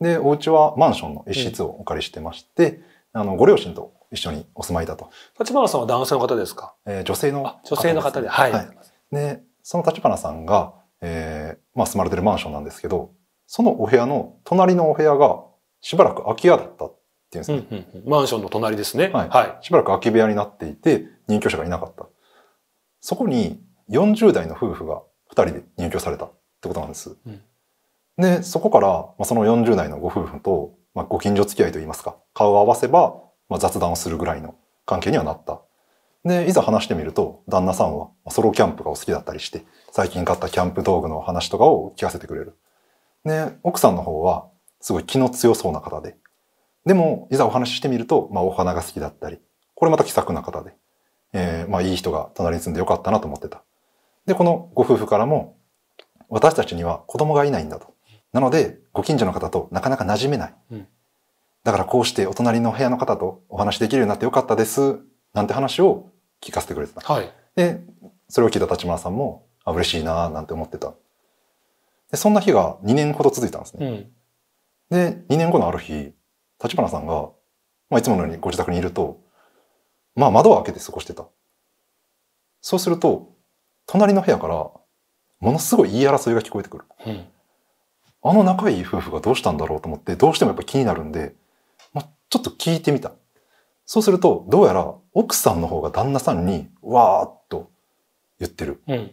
で、お家はマンションの一室をお借りしてまして、うん、あの、ご両親と一緒にお住まいだと。立花さんは男性の方ですか、えー、女性の、ね、女性の方で、はい。はい、で、その立花さんが、えー、まあ、住まれてるマンションなんですけど、そのお部屋の隣のお部屋がしばらく空き家だったっていうんですね、うんうんうん。マンションの隣ですね、はい。はい。しばらく空き部屋になっていて、入居者がいなかった。そこに40代の夫婦が2人で入居されたってことなんです。うんでそこから、まあ、その40代のご夫婦と、まあ、ご近所付き合いといいますか顔を合わせば、まあ、雑談をするぐらいの関係にはなった。でいざ話してみると旦那さんはソロキャンプがお好きだったりして最近買ったキャンプ道具の話とかを聞かせてくれる。で奥さんの方はすごい気の強そうな方ででもいざお話ししてみると、まあ、お花が好きだったりこれまた気さくな方で、えーまあ、いい人が隣に住んでよかったなと思ってた。でこのご夫婦からも「私たちには子供がいないんだ」と。なので、ご近所の方となかなか馴染めない。うん、だからこうしてお隣の部屋の方とお話できるようになってよかったです、なんて話を聞かせてくれてた。はい、で、それを聞いた立花さんも、あ、嬉しいななんて思ってた。で、そんな日が2年ほど続いたんですね。うん、で、2年後のある日、立花さんが、まあ、いつものようにご自宅にいると、まあ窓を開けて過ごしてた。そうすると、隣の部屋から、ものすごい言い争いが聞こえてくる。うんあの仲いい夫婦がどうしたんだろうと思って、どうしてもやっぱ気になるんで、まあ、ちょっと聞いてみた。そうすると、どうやら奥さんの方が旦那さんに、わーっと言ってる。うん、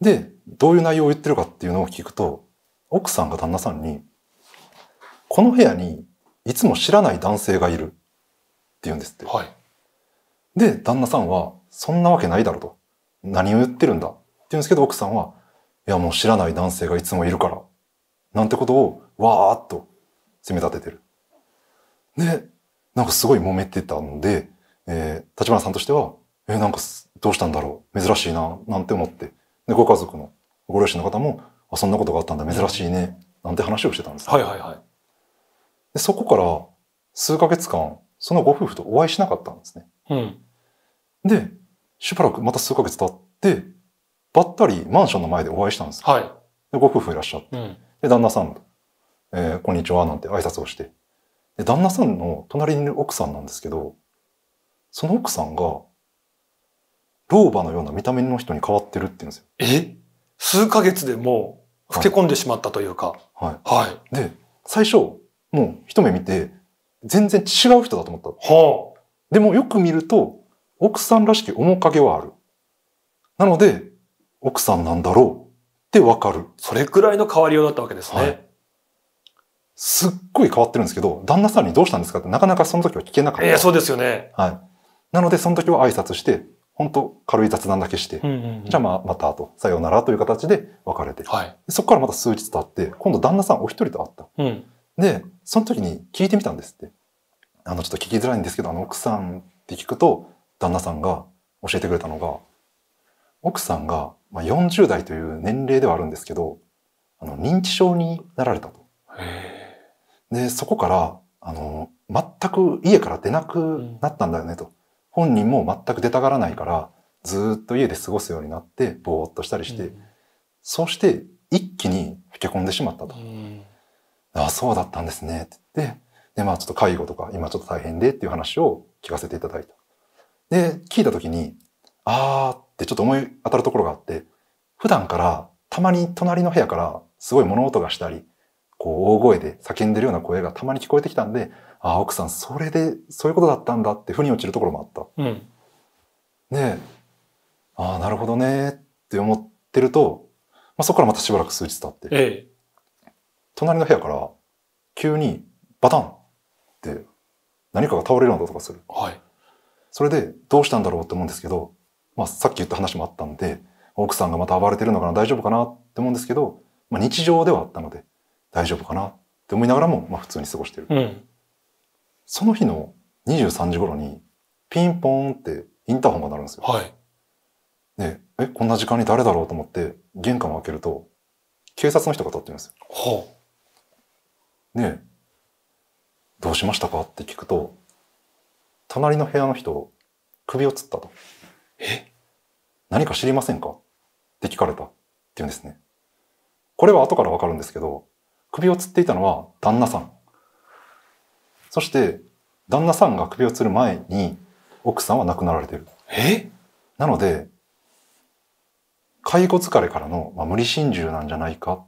で、どういう内容を言ってるかっていうのを聞くと、奥さんが旦那さんに、この部屋にいつも知らない男性がいるって言うんですって。はい、で、旦那さんは、そんなわけないだろうと。何を言ってるんだって言うんですけど、奥さんは、いやもう知らない男性がいつもいるから、なんてことをわーっと責め立ててる。で、なんかすごい揉めてたんで、えー、立花さんとしては、えー、なんかどうしたんだろう珍しいな、なんて思って。で、ご家族のご両親の方も、あ、そんなことがあったんだ、珍しいね、なんて話をしてたんです。はいはいはい。で、そこから数ヶ月間、そのご夫婦とお会いしなかったんですね。うん。で、しばらくまた数ヶ月経って、ばったりマンションの前でお会いしたんです。はい。で、ご夫婦いらっしゃって。うん、で、旦那さん、えー、こんにちは、なんて挨拶をして。で、旦那さんの隣にいる奥さんなんですけど、その奥さんが、老婆のような見た目の人に変わってるって言うんですよ。え数ヶ月でもう、老け込んでしまったというか。はい。はい。で、最初、もう一目見て、全然違う人だと思った。はあ。でもよく見ると、奥さんらしき面影はある。なので、奥さんなんだろうてわかる。それくらいの変わりようだったわけですね。はい、すっごい変わってるんですけど、旦那さんにどうしたんですかってなかなかその時は聞けなかった。ええそうですよね。はい。なので、その時は挨拶して、本当軽い雑談だけして、うんうんうん、じゃあまあまたと、さようならという形で別れて、はい、そこからまた数日経って、今度旦那さんお一人と会った。うん、で、その時に聞いてみたんですって。あの、ちょっと聞きづらいんですけど、あの、奥さんって聞くと、旦那さんが教えてくれたのが、奥さんが、まあ、40代という年齢ではあるんですけどあの認知症になられたと。でそこからあの全く家から出なくなったんだよねと、うん、本人も全く出たがらないからずっと家で過ごすようになってぼーっとしたりして、うん、そうして一気に老け込んでしまったと。うん、ああそうだったんですねって言ってでまあちょっと介護とか今ちょっと大変でっていう話を聞かせていただいた。で聞いた時にああってちょっと思い当たるところがあって、普段からたまに隣の部屋からすごい物音がしたり、こう大声で叫んでるような声がたまに聞こえてきたんで、ああ、奥さんそれでそういうことだったんだって腑に落ちるところもあった。うん、で、ああ、なるほどねって思ってると、まあ、そこからまたしばらく数日経って、ええ、隣の部屋から急にバタンって何かが倒れるようなとがする。はい、それでどうしたんだろうって思うんですけど、まあ、さっき言った話もあったんで奥さんがまた暴れてるのかな大丈夫かなって思うんですけど、まあ、日常ではあったので大丈夫かなって思いながらも、まあ、普通に過ごしてる、うん、その日の23時頃にピンポーンってインターホンが鳴るんですよ。はい、でえこんな時間に誰だろうと思って玄関を開けると警察の人が立ってるんですよ。はあ、で「どうしましたか?」って聞くと隣の部屋の人首をつったと。え何か知りませんかって聞かれたって言うんですね。これは後からわかるんですけど、首を吊っていたのは旦那さん。そして、旦那さんが首を吊る前に奥さんは亡くなられてる。えなので、介護疲れからの、まあ、無理心中なんじゃないかっ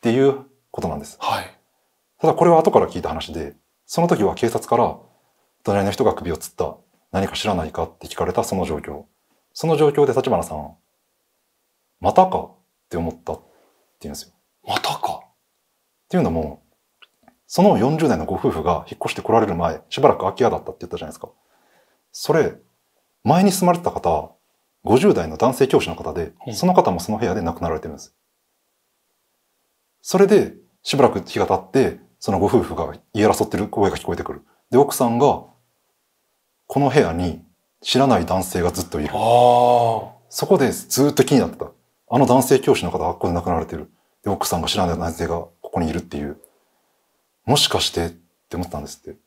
ていうことなんです。はい。ただこれは後から聞いた話で、その時は警察から、隣の人が首を吊った、何か知らないかって聞かれたその状況。その状況で立花さん、またかって思ったって言うんですよ。またかっていうのも、その40代のご夫婦が引っ越してこられる前、しばらく空き家だったって言ったじゃないですか。それ、前に住まれてた方、50代の男性教師の方で、その方もその部屋で亡くなられてるんです。それで、しばらく日が経って、そのご夫婦が言い争ってる声が聞こえてくる。で、奥さんが、この部屋に知らない男性がずっといる。そこでずっと気になってた。あの男性教師の方が学校で亡くなられてる。で、奥さんが知らない男性がここにいるっていう。もしかしてって思ったんですって。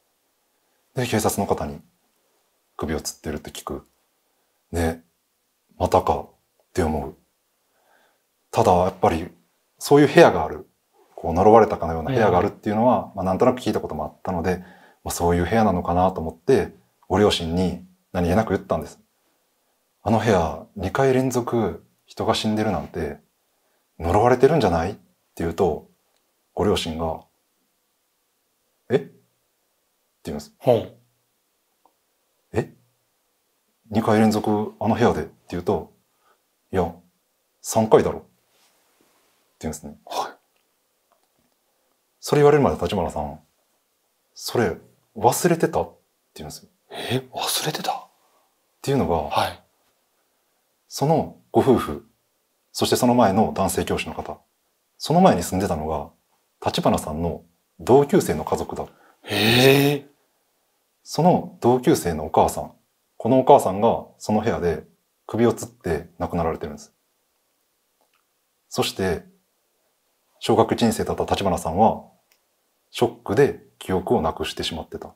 で、警察の方に首を吊ってるって聞く。で、またかって思う。ただ、やっぱり、そういう部屋がある。こう、呪われたかのような部屋があるっていうのは、まあ、なんとなく聞いたこともあったので、まあ、そういう部屋なのかなと思って、ご両親に何気なく言ったんです。あの部屋2回連続人が死んでるなんて呪われてるんじゃないって言うと、ご両親が、えって言うんです。はい。え二回連続あの部屋でって言うと、いや、三回だろ。って言うんですね。はい。それ言われるまで立花さん、それ忘れてたって言うんですよ。え忘れてたっていうのが、はい、そのご夫婦、そしてその前の男性教師の方、その前に住んでたのが、立花さんの同級生の家族だ。へその同級生のお母さん、このお母さんがその部屋で首をつって亡くなられてるんです。そして、小学1年生だった立花さんは、ショックで記憶をなくしてしまってた。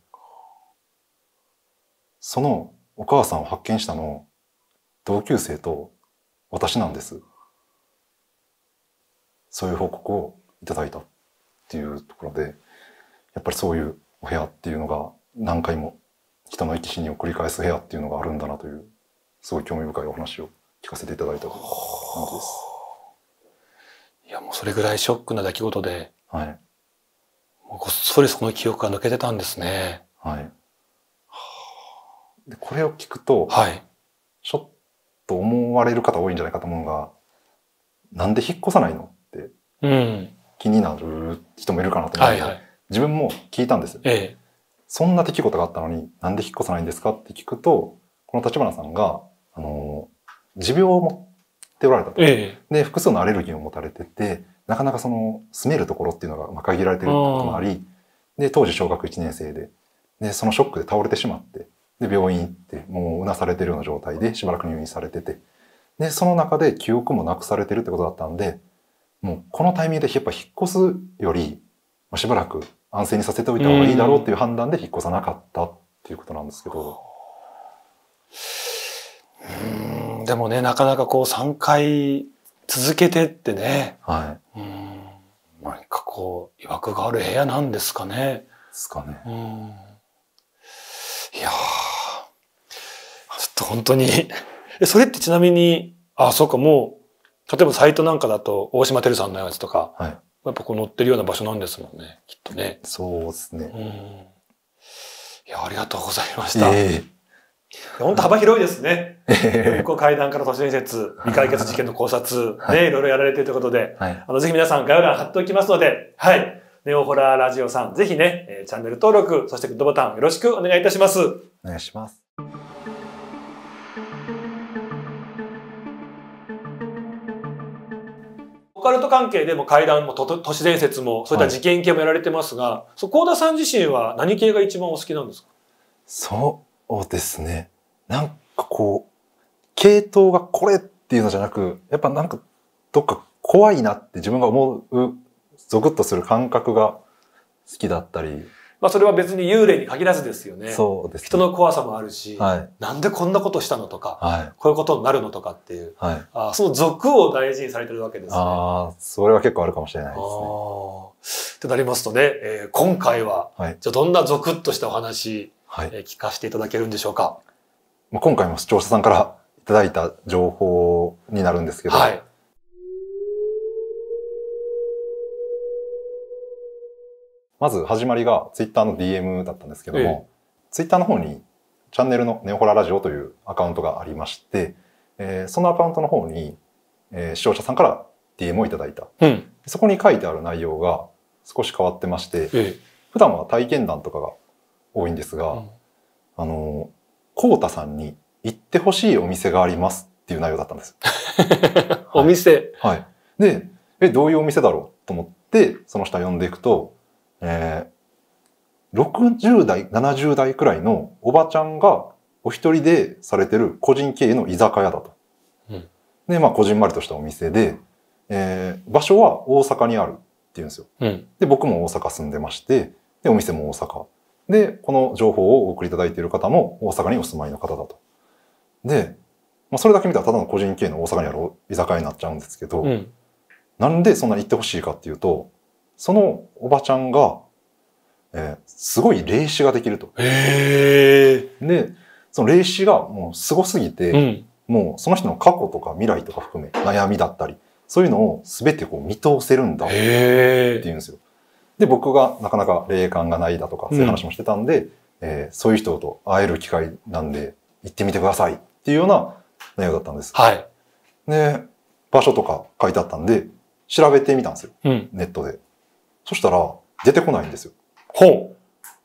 そのお母さんを発見したの同級生と私なんですそういう報告をいただいたっていうところでやっぱりそういうお部屋っていうのが何回も人の生き死にを繰り返す部屋っていうのがあるんだなというすごい興味深いお話を聞かせていただいた感じです。いやもうそれぐらいショックな出来事で、はい、もうごっそりその記憶が抜けてたんですね。はい、でこれを聞くと、はい、ちょっと思われる方多いんじゃないかと思うのがなんで引っ越さないのって気になる人もいるかなと思って、うんはいはい、自分も聞いたんです、ええ、そんな出来事があったのになんで引っ越さないんですかって聞くとこの立花さんが、あの持病を持っておられたと、え、で複数のアレルギーを持たれててなかなかその住めるところっていうのが限られてることもありで当時小学1年生ででそのショックで倒れてしまってで病院行ってもううなされてるような状態でしばらく入院されててでその中で記憶もなくされてるってことだったんでもうこのタイミングでやっぱ引っ越すよりしばらく安静にさせておいた方がいいだろうっていう判断で引っ越さなかったっていうことなんですけど。うんでもねなかなかこう3回続けてってね、はい、うん何かこういわくがある部屋なんですかね。ですかね。うんいやと本当に それってちなみに、あ、そうか、もう、例えばサイトなんかだと、大島てるさんのやつとか、はい、やっぱこう載ってるような場所なんですもんね、きっとね。そうですね。うん。いや、ありがとうございました。えー本当幅広いですね。こう階段から都市伝説、未解決事件の考察、ね、いろいろやられているということで、はい、あの、ぜひ皆さん概要欄貼っておきますので、はい。ネオホラーラジオさん、ぜひね、チャンネル登録、そしてグッドボタンよろしくお願いいたします。お願いします。カルト関係でも怪談も都市伝説もそういった事件系もやられてますが、はい、幸田さん自身は何系が一番お好きなんですかそうですねなんかこう系統がこれっていうのじゃなくやっぱなんかどっか怖いなって自分が思うゾクッとする感覚が好きだったりまあそれは別に幽霊に限らずですよね。そうです、ね、人の怖さもあるし、はい、なんでこんなことしたのとか、はい、こういうことになるのとかっていう、はい、あその俗を大事にされてるわけですね。ああ、それは結構あるかもしれないですね。ってなりますとね、えー、今回は、はい、じゃあどんな俗っとしたお話、はい、えー、聞かせていただけるんでしょうか。まあ、今回も視聴者さんからいただいた情報になるんですけど、はい、まず始まりがツイッターの DM だったんですけども、ツイッターの方にチャンネルのネオホララジオというアカウントがありまして、えー、そのアカウントの方に、えー、視聴者さんから DM をいただいた、うん、そこに書いてある内容が少し変わってまして、ええ、普段は体験談とかが多いんですが、うん、あのこうたさんに行ってほしいお店がありますっていう内容だったんです。お店、はい、はい、でえどういうお店だろうと思ってその下読んでいくとえー、60代、70代くらいのおばちゃんがお一人でされてる個人経営の居酒屋だと。うん、で、まあ、こじんまりとしたお店で、えー、場所は大阪にあるって言うんですよ。うん、で、僕も大阪住んでまして、で、お店も大阪。で、この情報をお送りいただいている方も大阪にお住まいの方だと。で、まあ、それだけ見たらただの個人経営の大阪にある居酒屋になっちゃうんですけど、うん、なんでそんなに行ってほしいかっていうと、そのおばちゃんが、えー、すごい霊視ができると。へで、その霊視がもうすごすぎて、うん、もうその人の過去とか未来とか含め悩みだったり、そういうのを全てこう見通せるんだっていうんですよ。で、僕がなかなか霊感がないだとか、そういう話もしてたんで、うん、えー、そういう人と会える機会なんで行ってみてくださいっていうような内容だったんです。はい。で、場所とか書いてあったんで、調べてみたんですよ。うん、ネットで。そしたら、出てこないんですよ。ほ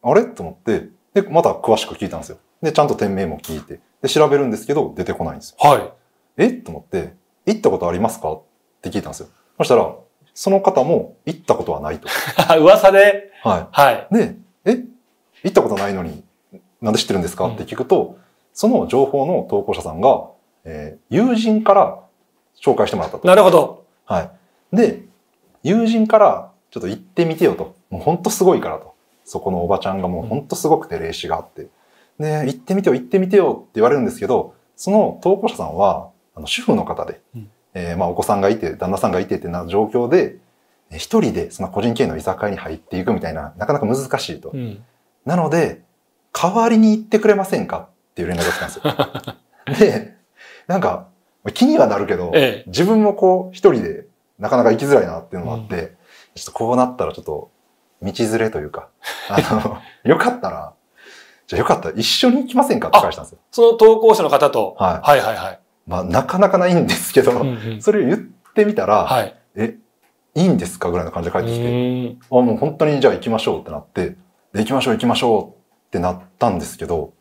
う。あれと思って、で、また詳しく聞いたんですよ。で、ちゃんと店名も聞いて、で、調べるんですけど、出てこないんですよ。はい。えと思って、行ったことありますかって聞いたんですよ。そしたら、その方も行ったことはないと。噂で。はい。はい。で、え行ったことないのに、なんで知ってるんですかって聞くと、うん、その情報の投稿者さんが、えー、友人から紹介してもらったと。なるほど。はい。で、友人からちょっと行ってみてよと。もうほんとすごいからと。そこのおばちゃんがもうほんとすごくて霊視があって。で、行ってみてよ、行ってみてよって言われるんですけど、その投稿者さんは、あの主婦の方で、うん、えー、まあお子さんがいて、旦那さんがいてってな状況で、一人でその個人経営の居酒屋に入っていくみたいな、なかなか難しいと。うん、なので、代わりに行ってくれませんかっていう連絡が来たんですよ。で、なんか、気にはなるけど、ええ、自分もこう、一人でなかなか行きづらいなっていうのがあって、うんちょっとこうなったらちょっと道連れというか、あの、よかったら、じゃあよかったら一緒に行きませんかって返したんですよ。その投稿者の方と。はい。はいはいはい。まあ、なかなかないんですけど、うんうん、それを言ってみたら、はい、え、いいんですかぐらいの感じで返ってきて、あ、もう本当にじゃあ行きましょうってなって、で、行きましょう行きましょうってなったんですけど、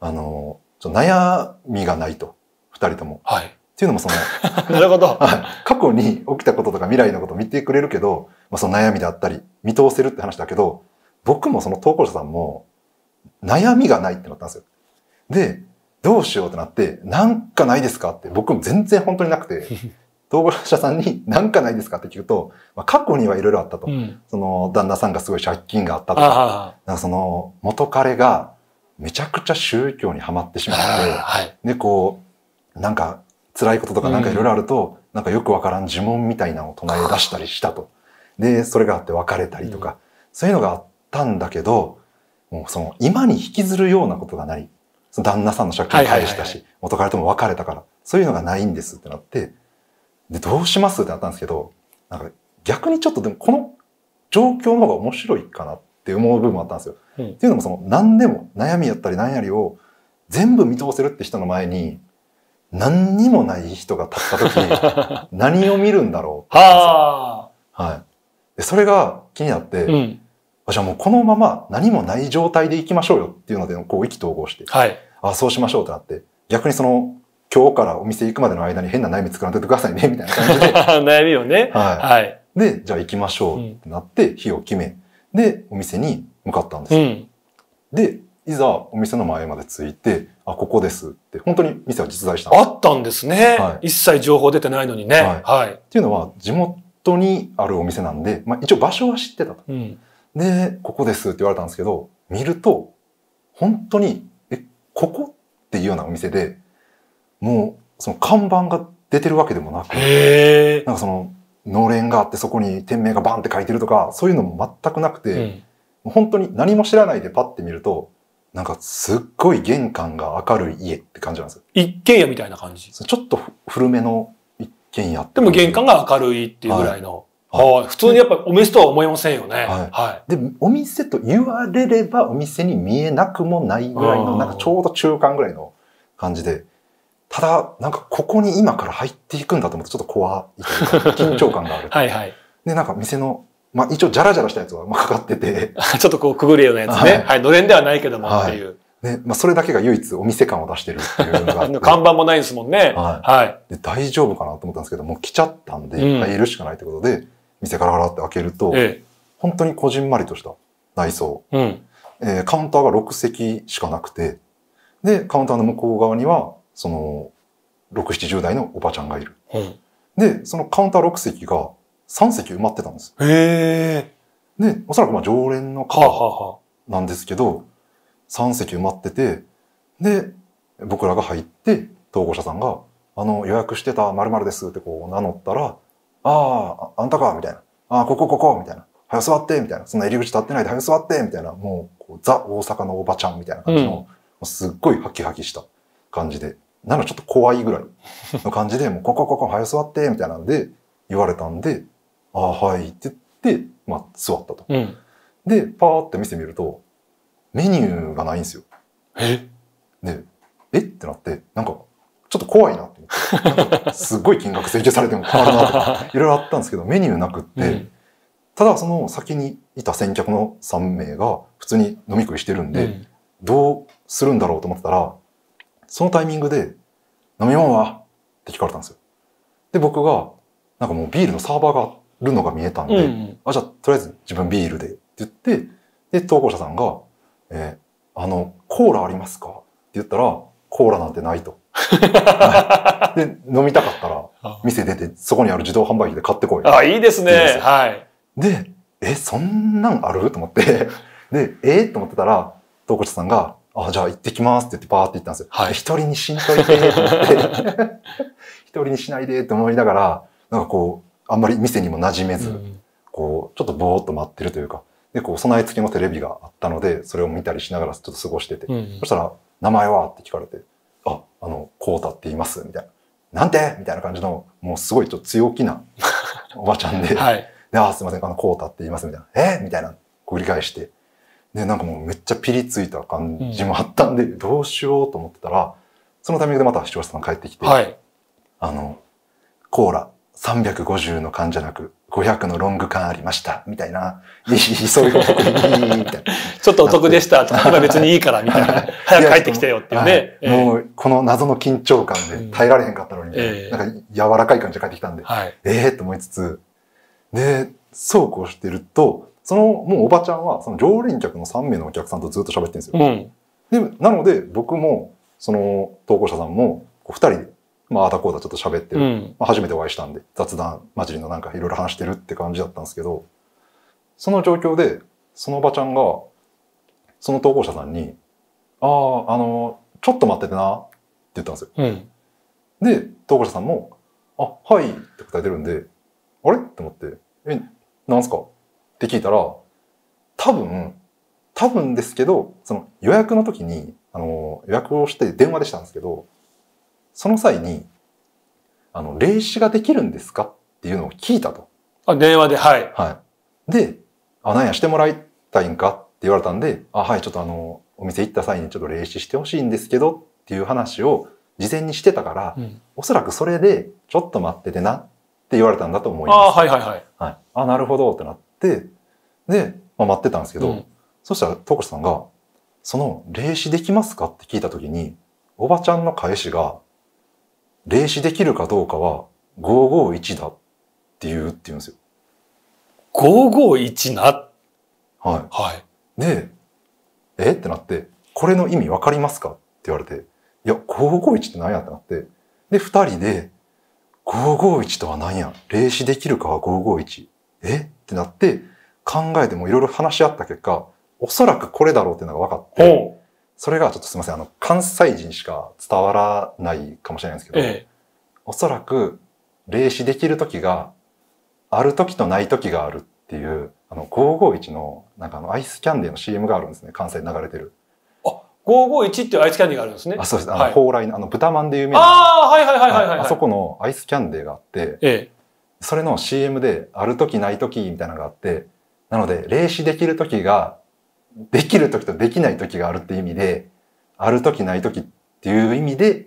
あの、ちょ悩みがないと、二人とも。はい。っていうのもその、なるほど。過去に起きたこととか未来のことを見てくれるけど、まあ、その悩みであったり、見通せるって話だけど、僕もその投稿者さんも、悩みがないってなったんですよ。で、どうしようってなって、なんかないですかって、僕も全然本当になくて、投稿者さんになんかないですかって聞くと、まあ、過去にはいろいろあったと、うん、その旦那さんがすごい借金があったとか、かその元彼がめちゃくちゃ宗教にはまってしまって、はい、で、こう、なんか辛いこととかなんかいろいろあると、うん、なんかよくわからん呪文みたいなのを唱え出したりしたと。で、それがあって別れたりとか、うん、そういうのがあったんだけど、もうその今に引きずるようなことがない。その旦那さんの借金返したし、元彼とも別れたから、そういうのがないんですってなって、で、どうしますってなったんですけど、なんか逆にちょっとでもこの状況の方が面白いかなって思う部分もあったんですよ。うん、っていうのもその何でも悩みやったり何やりを全部見通せるって人の前に何にもない人が立った時に、何を見るんだろうはあ。はい。で、それが気になって、うん、じゃあもうこのまま何もない状態で行きましょうよっていうので、こう意気投合して、はい、ああ、そうしましょうってなって、逆にその、今日からお店行くまでの間に変な悩み作らんといてくださいね、みたいな感じで。悩みをね、はい。はい。で、じゃあ行きましょうってなって、日を決め、で、お店に向かったんですよ、うん。で、いざお店の前まで着いて、あ、ここですって、本当に店は実在したあったんですね、はい、一切情報出てないのにね。はい。はい、っていうのは、地元にあるお店なんで、まあ一応場所は知ってたと、うん。で、ここですって言われたんですけど、見ると、本当に、え、ここっていうようなお店で、もう、その看板が出てるわけでもなく、なんかその、のれんがあってそこに店名がバンって書いてるとか、そういうのも全くなくて、うん、本当に何も知らないでパッて見ると、なんかすっごい玄関が明るい家って感じなんですよ。一軒家みたいな感じ。ちょっと古めの一軒家でも玄関が明るいっていうぐらいの。はい。普通にやっぱお店とは思いませんよね。はい。はい、で、お店と言われればお店に見えなくもないぐらいの、なんかちょうど中間ぐらいの感じで。ただ、なんかここに今から入っていくんだと思ってちょっと怖い 緊張感がある。はいはい。で、なんか店のまあ、一応、じゃらじゃらしたやつあかかってて。ちょっとこう、くぐるようなやつね。はい、はい、のれんではないけどもっていう。はいね、まあ、それだけが唯一お店感を出してるっていうのが。看板もないですもんね。はい。はい、で大丈夫かなと思ったんですけど、もう来ちゃったんで、入るしかないってことで、店から払って開けると、本当にこじんまりとした内装。うん、えー、カウンターが6席しかなくて、で、カウンターの向こう側には、その、6、70代のおばちゃんがいる。うん、で、そのカウンター6席が、3席埋まってたんです。へえ。で、おそらくまあ常連の方なんですけど、はあはあ、3席埋まってて、で、僕らが入って、統合者さんが、あの、予約してた〇〇ですってこう名乗ったら、ああ、あんたか、みたいな。ああ、ここ、ここ、みたいな。早座って、みたいな。そんな入り口立ってないで、早座って、みたいな。もう、うザ・大阪のおばちゃんみたいな感じの、うん、すっごいハキハキした感じで。なのちょっと怖いぐらいの感じで、もう、ここ、ここ、早座って、みたいなので、言われたんで、「ああはい」って言って、まあ、座ったと。うん、でパーって店見るとメニューがないんですよ。えでえってなってなんかちょっと怖いなってってすごい金額請求されても困るなとかいろいろあったんですけどメニューなくって、うん、ただその先にいた先客の3名が普通に飲み食いしてるんで、うん、どうするんだろうと思ってたらそのタイミングで「飲み物は?」って聞かれたんですよ。で僕がなんかもうビールのサーバーがあっるのが見えたんで、うんうん、あじゃあとりあえず自分ビールでって言ってで投稿者さんが「えー、あのコーラありますか?」って言ったら「コーラなんてないと」で飲みたかったら店出てそこにある自動販売機で買ってこいあいいですねはいでえそんなんあると思ってでえー、と思ってたら投稿者さんが「あじゃあ行ってきます」って言ってバーって行ったんですよ。はい、一人にしんといてと思って一人にしないで って思いながらなんかこうあんまり店にも馴染めず、こう、ちょっとぼーっと待ってるというか、で、こう、備え付けのテレビがあったので、それを見たりしながらちょっと過ごしてて、そしたら、名前はって聞かれて、あ、あの、こうたって言います、みたいな。なんてみたいな感じの、もうすごいちょっと強気な おばちゃんで、はい、で、あ、すいません、あの、こうたって言います、みたいな。えみたいな、繰り返して、で、なんかもうめっちゃピリついた感じもあったんで、うん、どうしようと思ってたら、そのタイミングでまた視聴者さん帰ってきて、はい、あの、コーラ350の間じゃなく、500のロング間ありました、みたいな。いい、そういうお得みたいな。ちょっとお得でした、とか、今別にいいから、みたいな。早く帰ってきたよっていうね。もう、この謎の緊張感で耐えられへんかったのに、なんか柔らかい感じで帰ってきたんで、ええと思いつつ、で、そうこうしてると、その、もうおばちゃんは、その常連客の3名のお客さんとずっと喋ってるんですよ。うん、で、なので、僕も、その、投稿者さんも、2人でまあ、あたこうだちょっと喋ってる、まあ、初めてお会いしたんで雑談交じりのなんかいろいろ話してるって感じだったんですけどその状況でそのおばちゃんがその投稿者さんに「あああのちょっと待っててな」って言ったんですよ。うん、で投稿者さんも「あはい」って答えてるんで「あれ?」って思って「えなんすか?」って聞いたら多分多分ですけどその予約の時にあの予約をして電話でしたんですけどその際に、あの、霊視ができるんですかっていうのを聞いたと。あ、電話で、はい。はい。で、あ、なんや、してもらいたいんかって言われたんで、あ、はい、ちょっとあの、お店行った際にちょっと霊視してほしいんですけどっていう話を事前にしてたから、うん、おそらくそれで、ちょっと待っててなって言われたんだと思います。あ、はいはいはい。はい。あ、なるほどってなって、で、まあ、待ってたんですけど、うん、そしたら、徳コさんが、その、霊視できますかって聞いた時に、おばちゃんの返しが、霊視できるかどうかは551だって言うって言うんですよ。551なはい。はい。で、えってなって、これの意味わかりますかって言われて、いや、551って何やってなって、で、二人で、551とは何や霊視できるかは551。えってなって、考えてもいろいろ話し合った結果、おそらくこれだろうっていうのが分かって、それがちょっとすみません、あの、関西人しか伝わらないかもしれないんですけど、ええ、おそらく、霊視できる時が、ある時とない時があるっていう、あの、551の、なんかあの、アイスキャンデーの CM があるんですね、関西に流れてる。あ、551っていうアイスキャンデーがあるんですね。あ、そうです。あの、蓬莱の、あの、豚まんで有名な。ああ、はいはいはいはい、はい、あそこのアイスキャンデーがあって、ええ、それの CM で、ある時ない時みたいなのがあって、なので、霊視できる時ができる時とできない時があるって意味である時ない時っていう意味で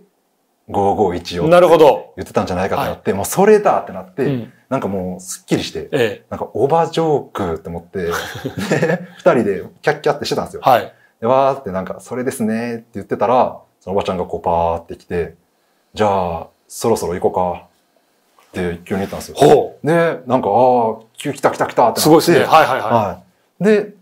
551をなるほど言ってたんじゃないかてなってもうそれだってなって、うん、なんかもうすっきりして、ええ、なんかオーバージョークって思って2 人でキャッキャってしてたんですよ。はい、でわーってなんか「それですね」って言ってたらそのおばちゃんがこうパーって来て「じゃあそろそろ行こうか」って急に言ったんですよ。ほうでなんか「ああ急来た来た来た」ってなってすごいですね。はいはいはい。はい、で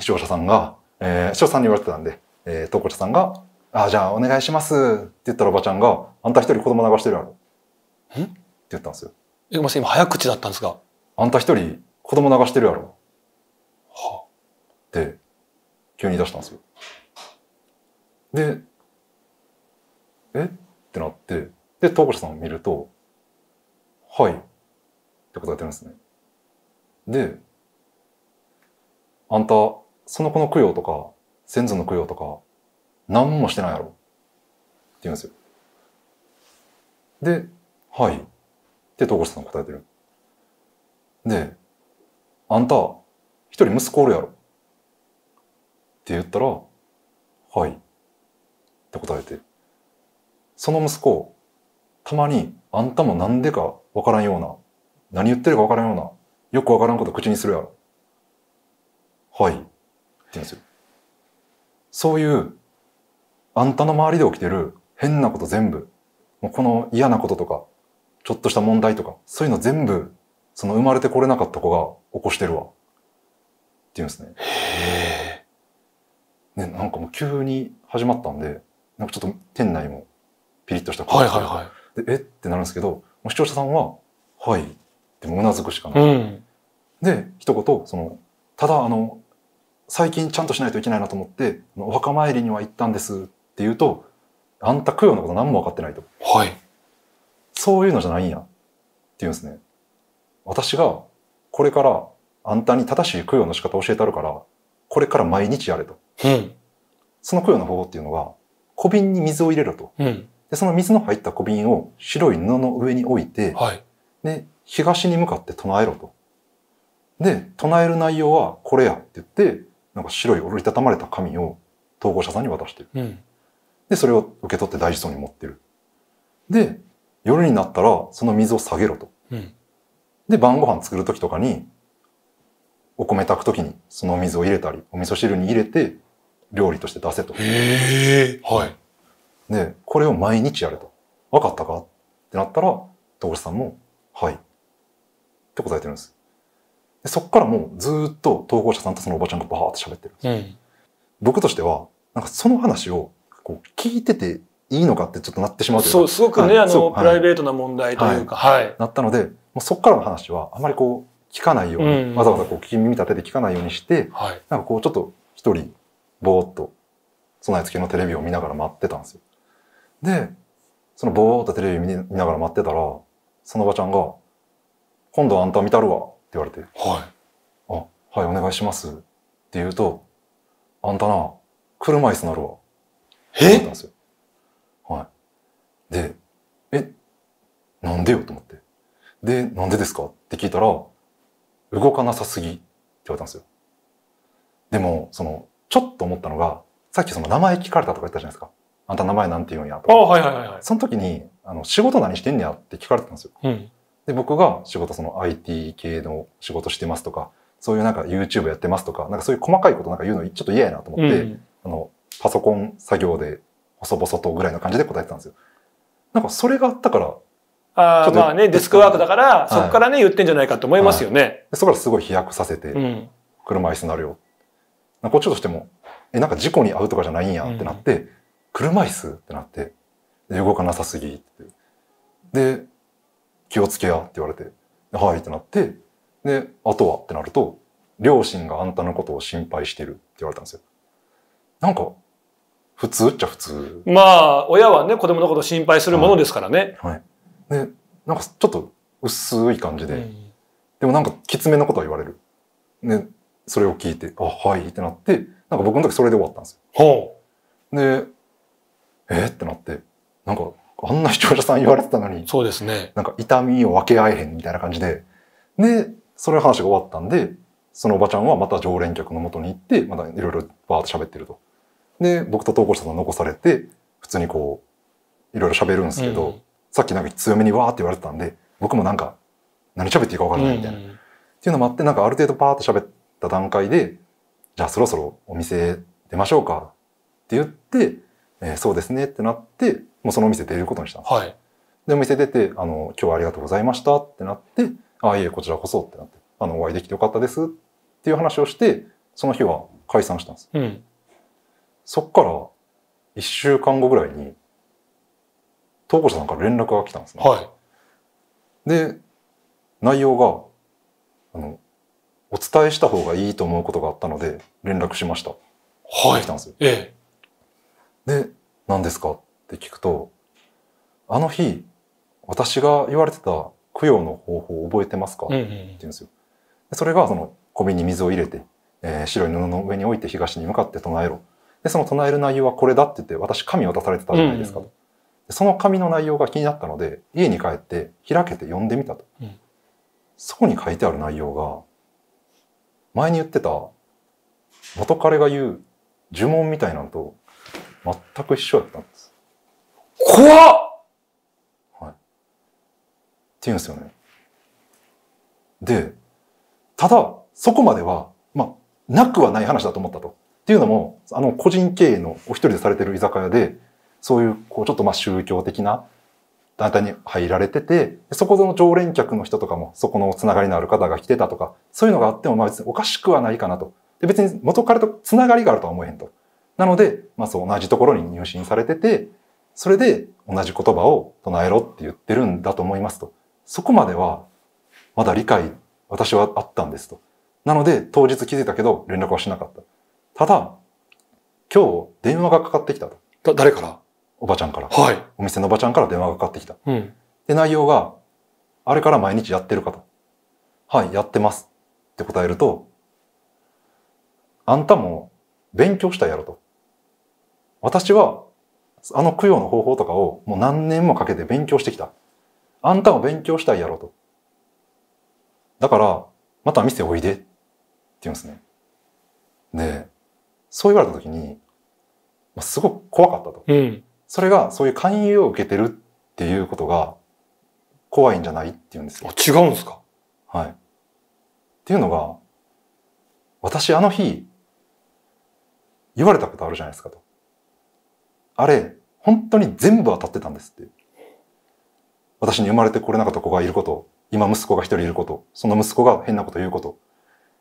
視聴者さんが、えー、視聴者さんに言われてたんで、えー、投稿者さんが、あ、じゃあお願いしますって言ったらおばちゃんが、あんた一人子供流してるやろ。んって言ったんですよ。え、ごめんなさい、今早口だったんですが。あんた一人子供流してるやろ。はあ、って急に出したんですよ。で、えってなって、で、投稿者さんを見ると、はい。って答えてるんですね。で、あんた、その子の供養とか、先祖の供養とか、何もしてないやろ。って言うんですよ。で、はい。って東郷さん答えてる。で、あんた、一人息子おるやろ。って言ったら、はい。って答えて。その息子、たまにあんたもなんでかわからんような、何言ってるかわからんような、よくわからんこと口にするやろ。はい。言うんですよ。そういうあんたの周りで起きてる変なこと全部、もうこの嫌なこととか、ちょっとした問題とか、そういうの全部、その生まれてこれなかった子が起こしてるわ。って言うんですね。ね、なんかもう急に始まったんで、なんかちょっと店内もピリッとした声、はいはいはい、で、えってなるんですけど、視聴者さんは、はい、ってもうなずくしかない。うん、で、一言、その、ただあの、最近ちゃんとしないといけないなと思って、お墓参りには行ったんですって言うと、あんた供養のこと何も分かってないと。はい。そういうのじゃないんや。って言うんですね。私が、これから、あんたに正しい供養の仕方を教えてあるから、これから毎日やれと。うん。その供養の方法っていうのは、小瓶に水を入れろと。うん。で、その水の入った小瓶を白い布の上に置いて、はい。で、東に向かって唱えろと。で、唱える内容はこれやって言って、なんか白い折りたたまれた紙を統合者さんに渡してる、うん、でそれを受け取って大事そうに持ってるで夜になったらその水を下げろと、うん、で晩ご飯作る時とかにお米炊く時にその水を入れたりお味噌汁に入れて料理として出せと。へはい、でこれを毎日やれと「分かったか?」ってなったら統合者さんも「はい」って答えてるんです。でそっからもうずっと投稿者さんとそのおばちゃんがバーって喋ってるんですよ、うん、僕としてはなんかその話をこう聞いてていいのかってちょっとなってしまうというかそうすごくね、はい、あの、はい、プライベートな問題というか、はい、はい、なったのでもうそっからの話はあまりこう聞かないように、うんうん、わざわざこう聞き耳立てて聞かないようにして、はい、なんかこうちょっと一人ぼーっと備え付けのテレビを見ながら待ってたんですよでそのぼーっとテレビ見ながら待ってたらそのおばちゃんが「今度あんた見たるわ」言われて「はい」あ「はいお願いします」って言うと「あんたな車椅子なるわ」えったんですよ。はい、で「えなんでよ?」と思って「でなんでですか?」って聞いたら「動かなさすぎ」って言われたんですよ。でもそのちょっと思ったのがさっきその名前聞かれたとか言ったじゃないですか。あんた名前なんて言うんやとか。あはいはいはい、はい、その時にあの仕事何してんねやって聞かれてたんですよ。うん、で僕が仕事その IT 系の仕事してますとかそういうなんか YouTube やってますとかなんかそういう細かいことなんか言うのちょっと嫌やなと思って、うん、あのパソコン作業で細々とぐらいの感じで答えてたんですよ。なんかそれがあったからあまあねデスクワークだから、はい、そこからね言ってんじゃないかと思いますよね。はい、そこからすごい飛躍させて、うん、車椅子になるよ。なんかこっちとしてもえなんか事故に遭うとかじゃないんやってなって、うん、車椅子ってなってで動かなさすぎって。で気をつけや」って言われて「はい」ってなってで「あとは?」ってなると「両親があんたのことを心配してる」って言われたんですよ。なんか普通っちゃ普通。まあ親はね子供のことを心配するものですからね。はい、はい、でなんかちょっと薄い感じで、でもなんかきつめのことは言われる。でそれを聞いて「あはい」ってなってなんか僕の時それで終わったんですよ。でえー、ってなってなんかあんな視聴者さん言われてたのに、そうですね。なんか痛みを分け合えへんみたいな感じで、で、それ話が終わったんで、そのおばちゃんはまた常連客のもとに行って、またいろいろバーッと喋ってると。で、僕と投稿者さん残されて、普通にこう、いろいろ喋るんですけど、うん、さっきなんか強めにわーって言われてたんで、僕もなんか、何喋っていいか分からないみたいな。うん、っていうのもあって、なんかある程度パーッと喋った段階で、じゃあそろそろお店出ましょうかって言って、えー、そうですねってなって、もうそのお店出ることにしたんです。はい、で、お店出て、あの、今日はありがとうございましたってなって、ああ、いえ、こちらこそってなって、あの、お会いできてよかったですっていう話をして、その日は解散したんです。うん、そっから、一週間後ぐらいに、東子さんから連絡が来たんですね。はい、で、内容が、あの、お伝えした方がいいと思うことがあったので連絡しました。はい。来たんですよ。ええ。で、何ですかってって聞くと、あの日、私が言われてた供養の方法を覚えてますか、って言うんですよ。でそれがその小瓶に水を入れて、えー、白い布の上に置いて東に向かって唱えろ。で、その唱える内容はこれだって言って、私紙を出されてたじゃないですかと。うんうん、その紙の内容が気になったので、家に帰って開けて読んでみたと。うん、そこに書いてある内容が、前に言ってた元彼が言う呪文みたいなのと全く一緒やったんです。怖っ、はい、って言うんですよね。で、ただ、そこまでは、まあ、なくはない話だと思ったと。っていうのも、あの、個人経営のお一人でされてる居酒屋で、そういう、こう、ちょっとまあ宗教的な団体に入られてて、そこの常連客の人とかも、そこのつながりのある方が来てたとか、そういうのがあっても、まあ別におかしくはないかなと。で別に元彼とつながりがあるとは思えへんと。なので、まあそう同じところに入信されてて、それで同じ言葉を唱えろって言ってるんだと思いますと。そこまではまだ理解、私はあったんですと。なので当日気づいたけど連絡はしなかった。ただ、今日電話がかかってきたと。誰からおばちゃんから。はい。お店のおばちゃんから電話がかかってきた。うん。で、内容が、あれから毎日やってるかと。はい、やってます。って答えると、あんたも勉強したやろと。私はあの供養の方法とかをもう何年もかけて勉強してきた。あんたも勉強したいやろと。だから、また店おいでって言うんですね。で、そう言われた時に、ますごく怖かったと。うん、それが、そういう勧誘を受けてるっていうことが怖いんじゃないって言うんですよ。違うんですかはい。っていうのが、私あの日、言われたことあるじゃないですかと。あれ、本当に全部当たってたんですって。私に生まれてこれなかった子がいること、今息子が一人いること、その息子が変なこと言うこと、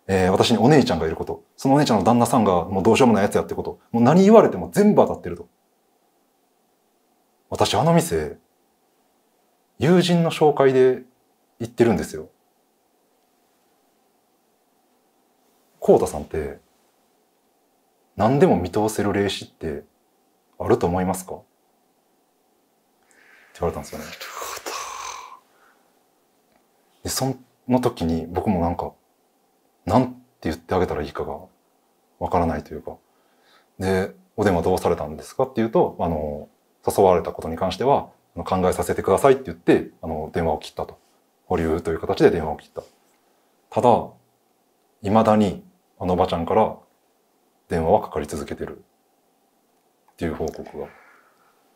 えー、私にお姉ちゃんがいること、そのお姉ちゃんの旦那さんがもうどうしようもないやつやってこと、もう何言われても全部当たってると。私あの店、友人の紹介で行ってるんですよ。コウタさんって、何でも見通せる霊視ってあると思いますか言われたんですよね。なるほど。で、その時に僕もなんか、なんて言ってあげたらいいかがわからないというか。で、お電話どうされたんですかっていうと、あの、誘われたことに関しては、考えさせてくださいって言って、あの、電話を切ったと。保留という形で電話を切った。ただ、未だにあのおばちゃんから電話はかかり続けてるっていう報告が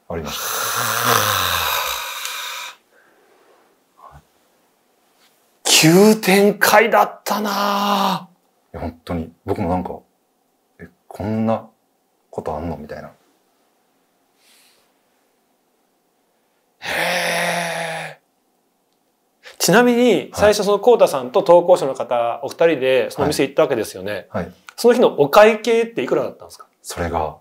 ありました。急展開だったな本当に。僕もなんか、え、こんなことあんのみたいな。へえ。ちなみに、最初そのコータさんと投稿者の方、お二人でその店行ったわけですよね。はい。はい、その日のお会計っていくらだったんですかそれが、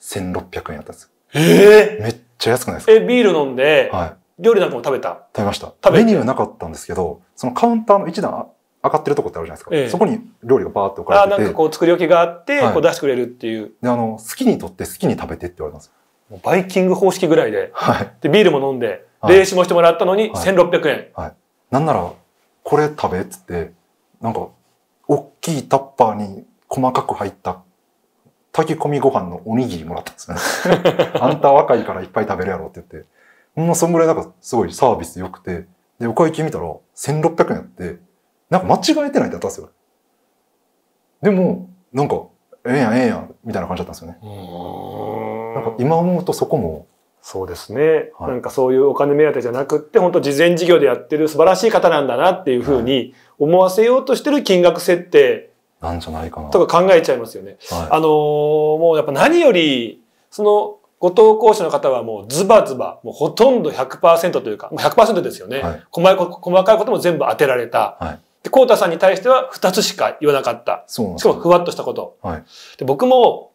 1600円やったんです。ええー、めっちゃ安くないですかえ、ビール飲んで、はい。料理なんかも食べた食べました。食べメニューなかったんですけど、そのカウンターの一段上がってるとこってあるじゃないですか。ええ、そこに料理がバーって置かれてて。あ、なんかこう作り置きがあって、はい、こう出してくれるっていう。で、あの、好きにとって好きに食べてって言われたんですバイキング方式ぐらいで。はい。で、ビールも飲んで、はい、冷酒もしてもらったのに、1600円。はい。なんなら、これ食べっつって、なんか、大きいタッパーに細かく入った炊き込みご飯のおにぎりもらったんですよね。あんた若いからいっぱい食べるやろって言って。まあ、そんぐらいなんかすごいサービス良くて、で、お会計見たら1600円あって、なんか間違えてないってあったんですよ。でも、なんか、ええやんええやん、みたいな感じだったんですよね。なんか今思うとそこも。そうですね、はい、なんかそういうお金目当てじゃなくって、本当事前事業でやってる素晴らしい方なんだなっていうふうに思わせようとしてる金額設定。なんじゃないかな。とか考えちゃいますよね。はい、あのー、もうやっぱ何より、そのご投稿者の方はもうズバズバ、もうほとんど100%というか、もう100%ですよね、はい細い細かいことも全部当てられた。はい、で、コータさんに対しては2つしか言わなかった。そうしかもふわっとしたこと。はい、で僕も、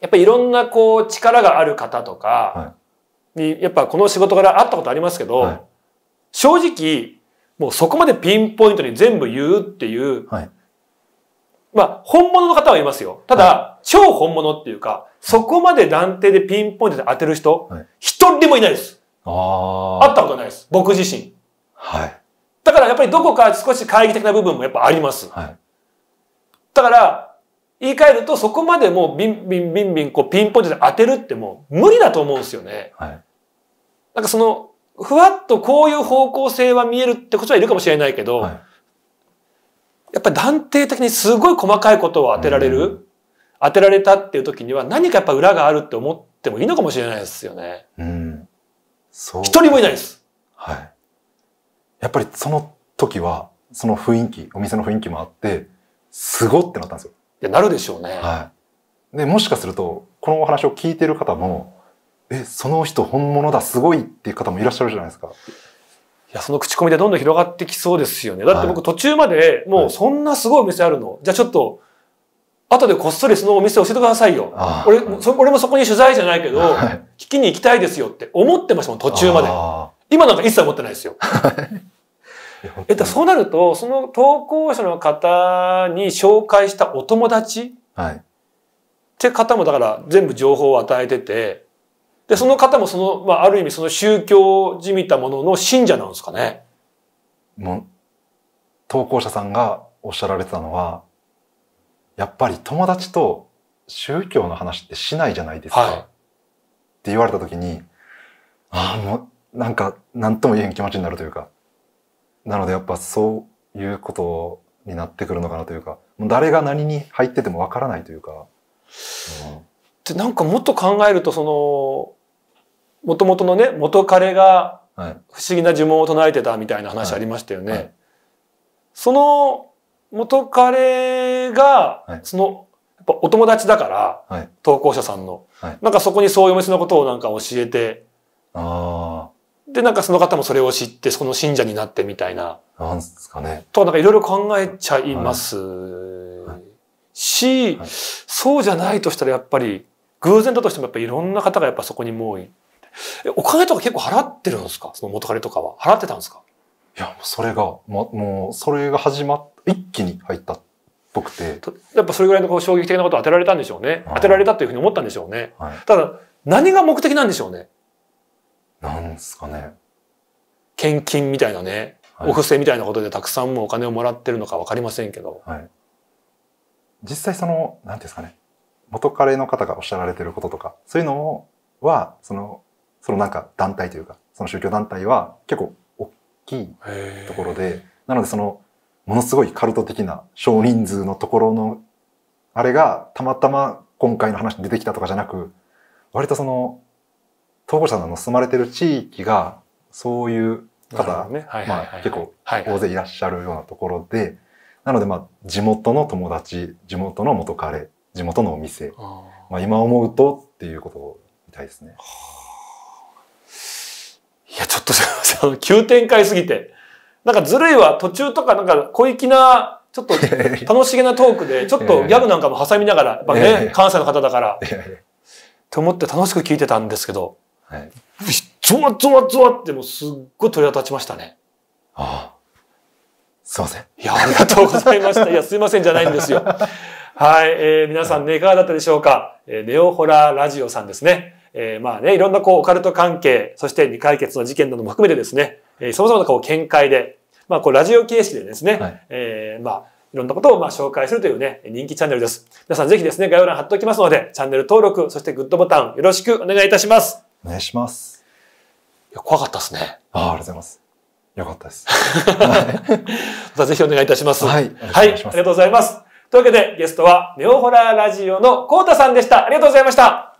やっぱりいろんなこう力がある方とかに、やっぱこの仕事から会ったことありますけど、正直、もうそこまでピンポイントに全部言うっていう、はい、まあ、本物の方はいますよ。ただ、はい、超本物っていうか、そこまで断定でピンポイントで当てる人、一、はい、人もいないです。ああ。会ったことないです。僕自身。はい。だからやっぱりどこか少し懐疑的な部分もやっぱあります。はい。だから、言い換えるとそこまでもうビンビンビンビンこうピンポイントで当てるってもう無理だと思うんですよね。はい。なんかその、ふわっとこういう方向性は見えるってことはいるかもしれないけど、はいやっぱり断定的にすごい細かいことを当てられる、うん、当てられたっていう時には何かやっぱ裏があるって思ってもいいのかもしれないですよね。うん。そう。一人もいないです。はい。やっぱりその時は、その雰囲気、お店の雰囲気もあって、すごってなったんですよ。いや、なるでしょうね。はい。で、もしかすると、このお話を聞いてる方も、え、その人本物だ、すごいっていう方もいらっしゃるじゃないですか。や、その口コミでどんどん広がってきそうですよね。だって僕途中まで、もうそんなすごいお店あるの。はい、じゃあちょっと、後でこっそりそのお店教えてくださいよ。俺俺もそこに取材じゃないけど、はい、聞きに行きたいですよって思ってましたもん、途中まで。今なんか一切思ってないですよ。えっと、そうなると、その投稿者の方に紹介したお友達、はい、って方もだから全部情報を与えてて、で、その方もその、まあ、ある意味その宗教じみたものの信者なんですかね。もう、投稿者さんがおっしゃられてたのは、やっぱり友達と宗教の話ってしないじゃないですか。はい、って言われた時に、ああ、もう、なんか、なんとも言えん気持ちになるというか。なのでやっぱそういうことになってくるのかなというか、もう誰が何に入っててもわからないというか。うんでなんかもっと考えるとそのもともとのね元彼が不思議な呪文を唱えてたみたいな話ありましたよね。はいはい、その元彼が、はい、そのやっぱお友達だから、投稿者さんの、はい、なんかそこにそういうお店のことをなんか教えてあでなんかその方もそれを知ってその信者になってみたいな。なんですかね。となんかいろいろ考えちゃいます、し、そうじゃないとしたらやっぱり偶然だとしてもやっぱいろんな方がやっぱそこにもうえ、お金とか結構払ってるんですかその元彼とかは。払ってたんですかいや、それが、ま、もう、それが始まっ、一気に入ったっぽくて。やっぱそれぐらいのこう衝撃的なことを当てられたんでしょうね。当てられたというふうに思ったんでしょうね。はい、ただ、何が目的なんでしょうね。なんですかね。献金みたいなね、お布施みたいなことでたくさんもお金をもらってるのか分かりませんけど。はい、実際その、なていうんですかね、元彼の方がおっしゃられてることとか、そういうのは、その、そのなんか団体というか、その宗教団体は結構大きいところで、なのでその、ものすごいカルト的な少人数のところの、あれがたまたま今回の話に出てきたとかじゃなく、割とその、投稿者さんの住まれてる地域が、そういう方、ねはいはい、まあ結構大勢いらっしゃるようなところで、なのでまあ地元の友達、地元の元彼地元のお店、まあ、今思うとっていうことみたいですね。いや、ちょっとすみません。急展開すぎて。なんかずるいは途中とかなんか小粋な、ちょっと 楽しげなトークで、ちょっとギャグなんかも挟みながら、やっぱね、関西の方だから。と思って楽しく聞いてたんですけど、はい、ゾワゾワゾワってもうすっごい鳥肌立ちましたね。ああ。すいません。いや、ありがとうございました。いや、すいませんじゃないんですよ。はい、えー、皆さんね、いかがだったでしょうか、えー、ネオホラーラジオさんですね。えー、まあね、いろんなこう、オカルト関係、そして未解決の事件なども含めてですね、えー、様々なこう、見解で、まあ、こう、ラジオ形式でですね、はい、えー、まあ、いろんなことをまあ紹介するというね、人気チャンネルです。皆さんぜひですね、概要欄貼っておきますので、チャンネル登録、そしてグッドボタンよろしくお願いいたします。お願いします。いや、怖かったですね。ああ、ありがとうございます。よかったです。またぜひお願いいたします。はい。はい、ありがとうございます。というわけで、ゲストは、ネオホラーラジオのコウタさんでした。ありがとうございました。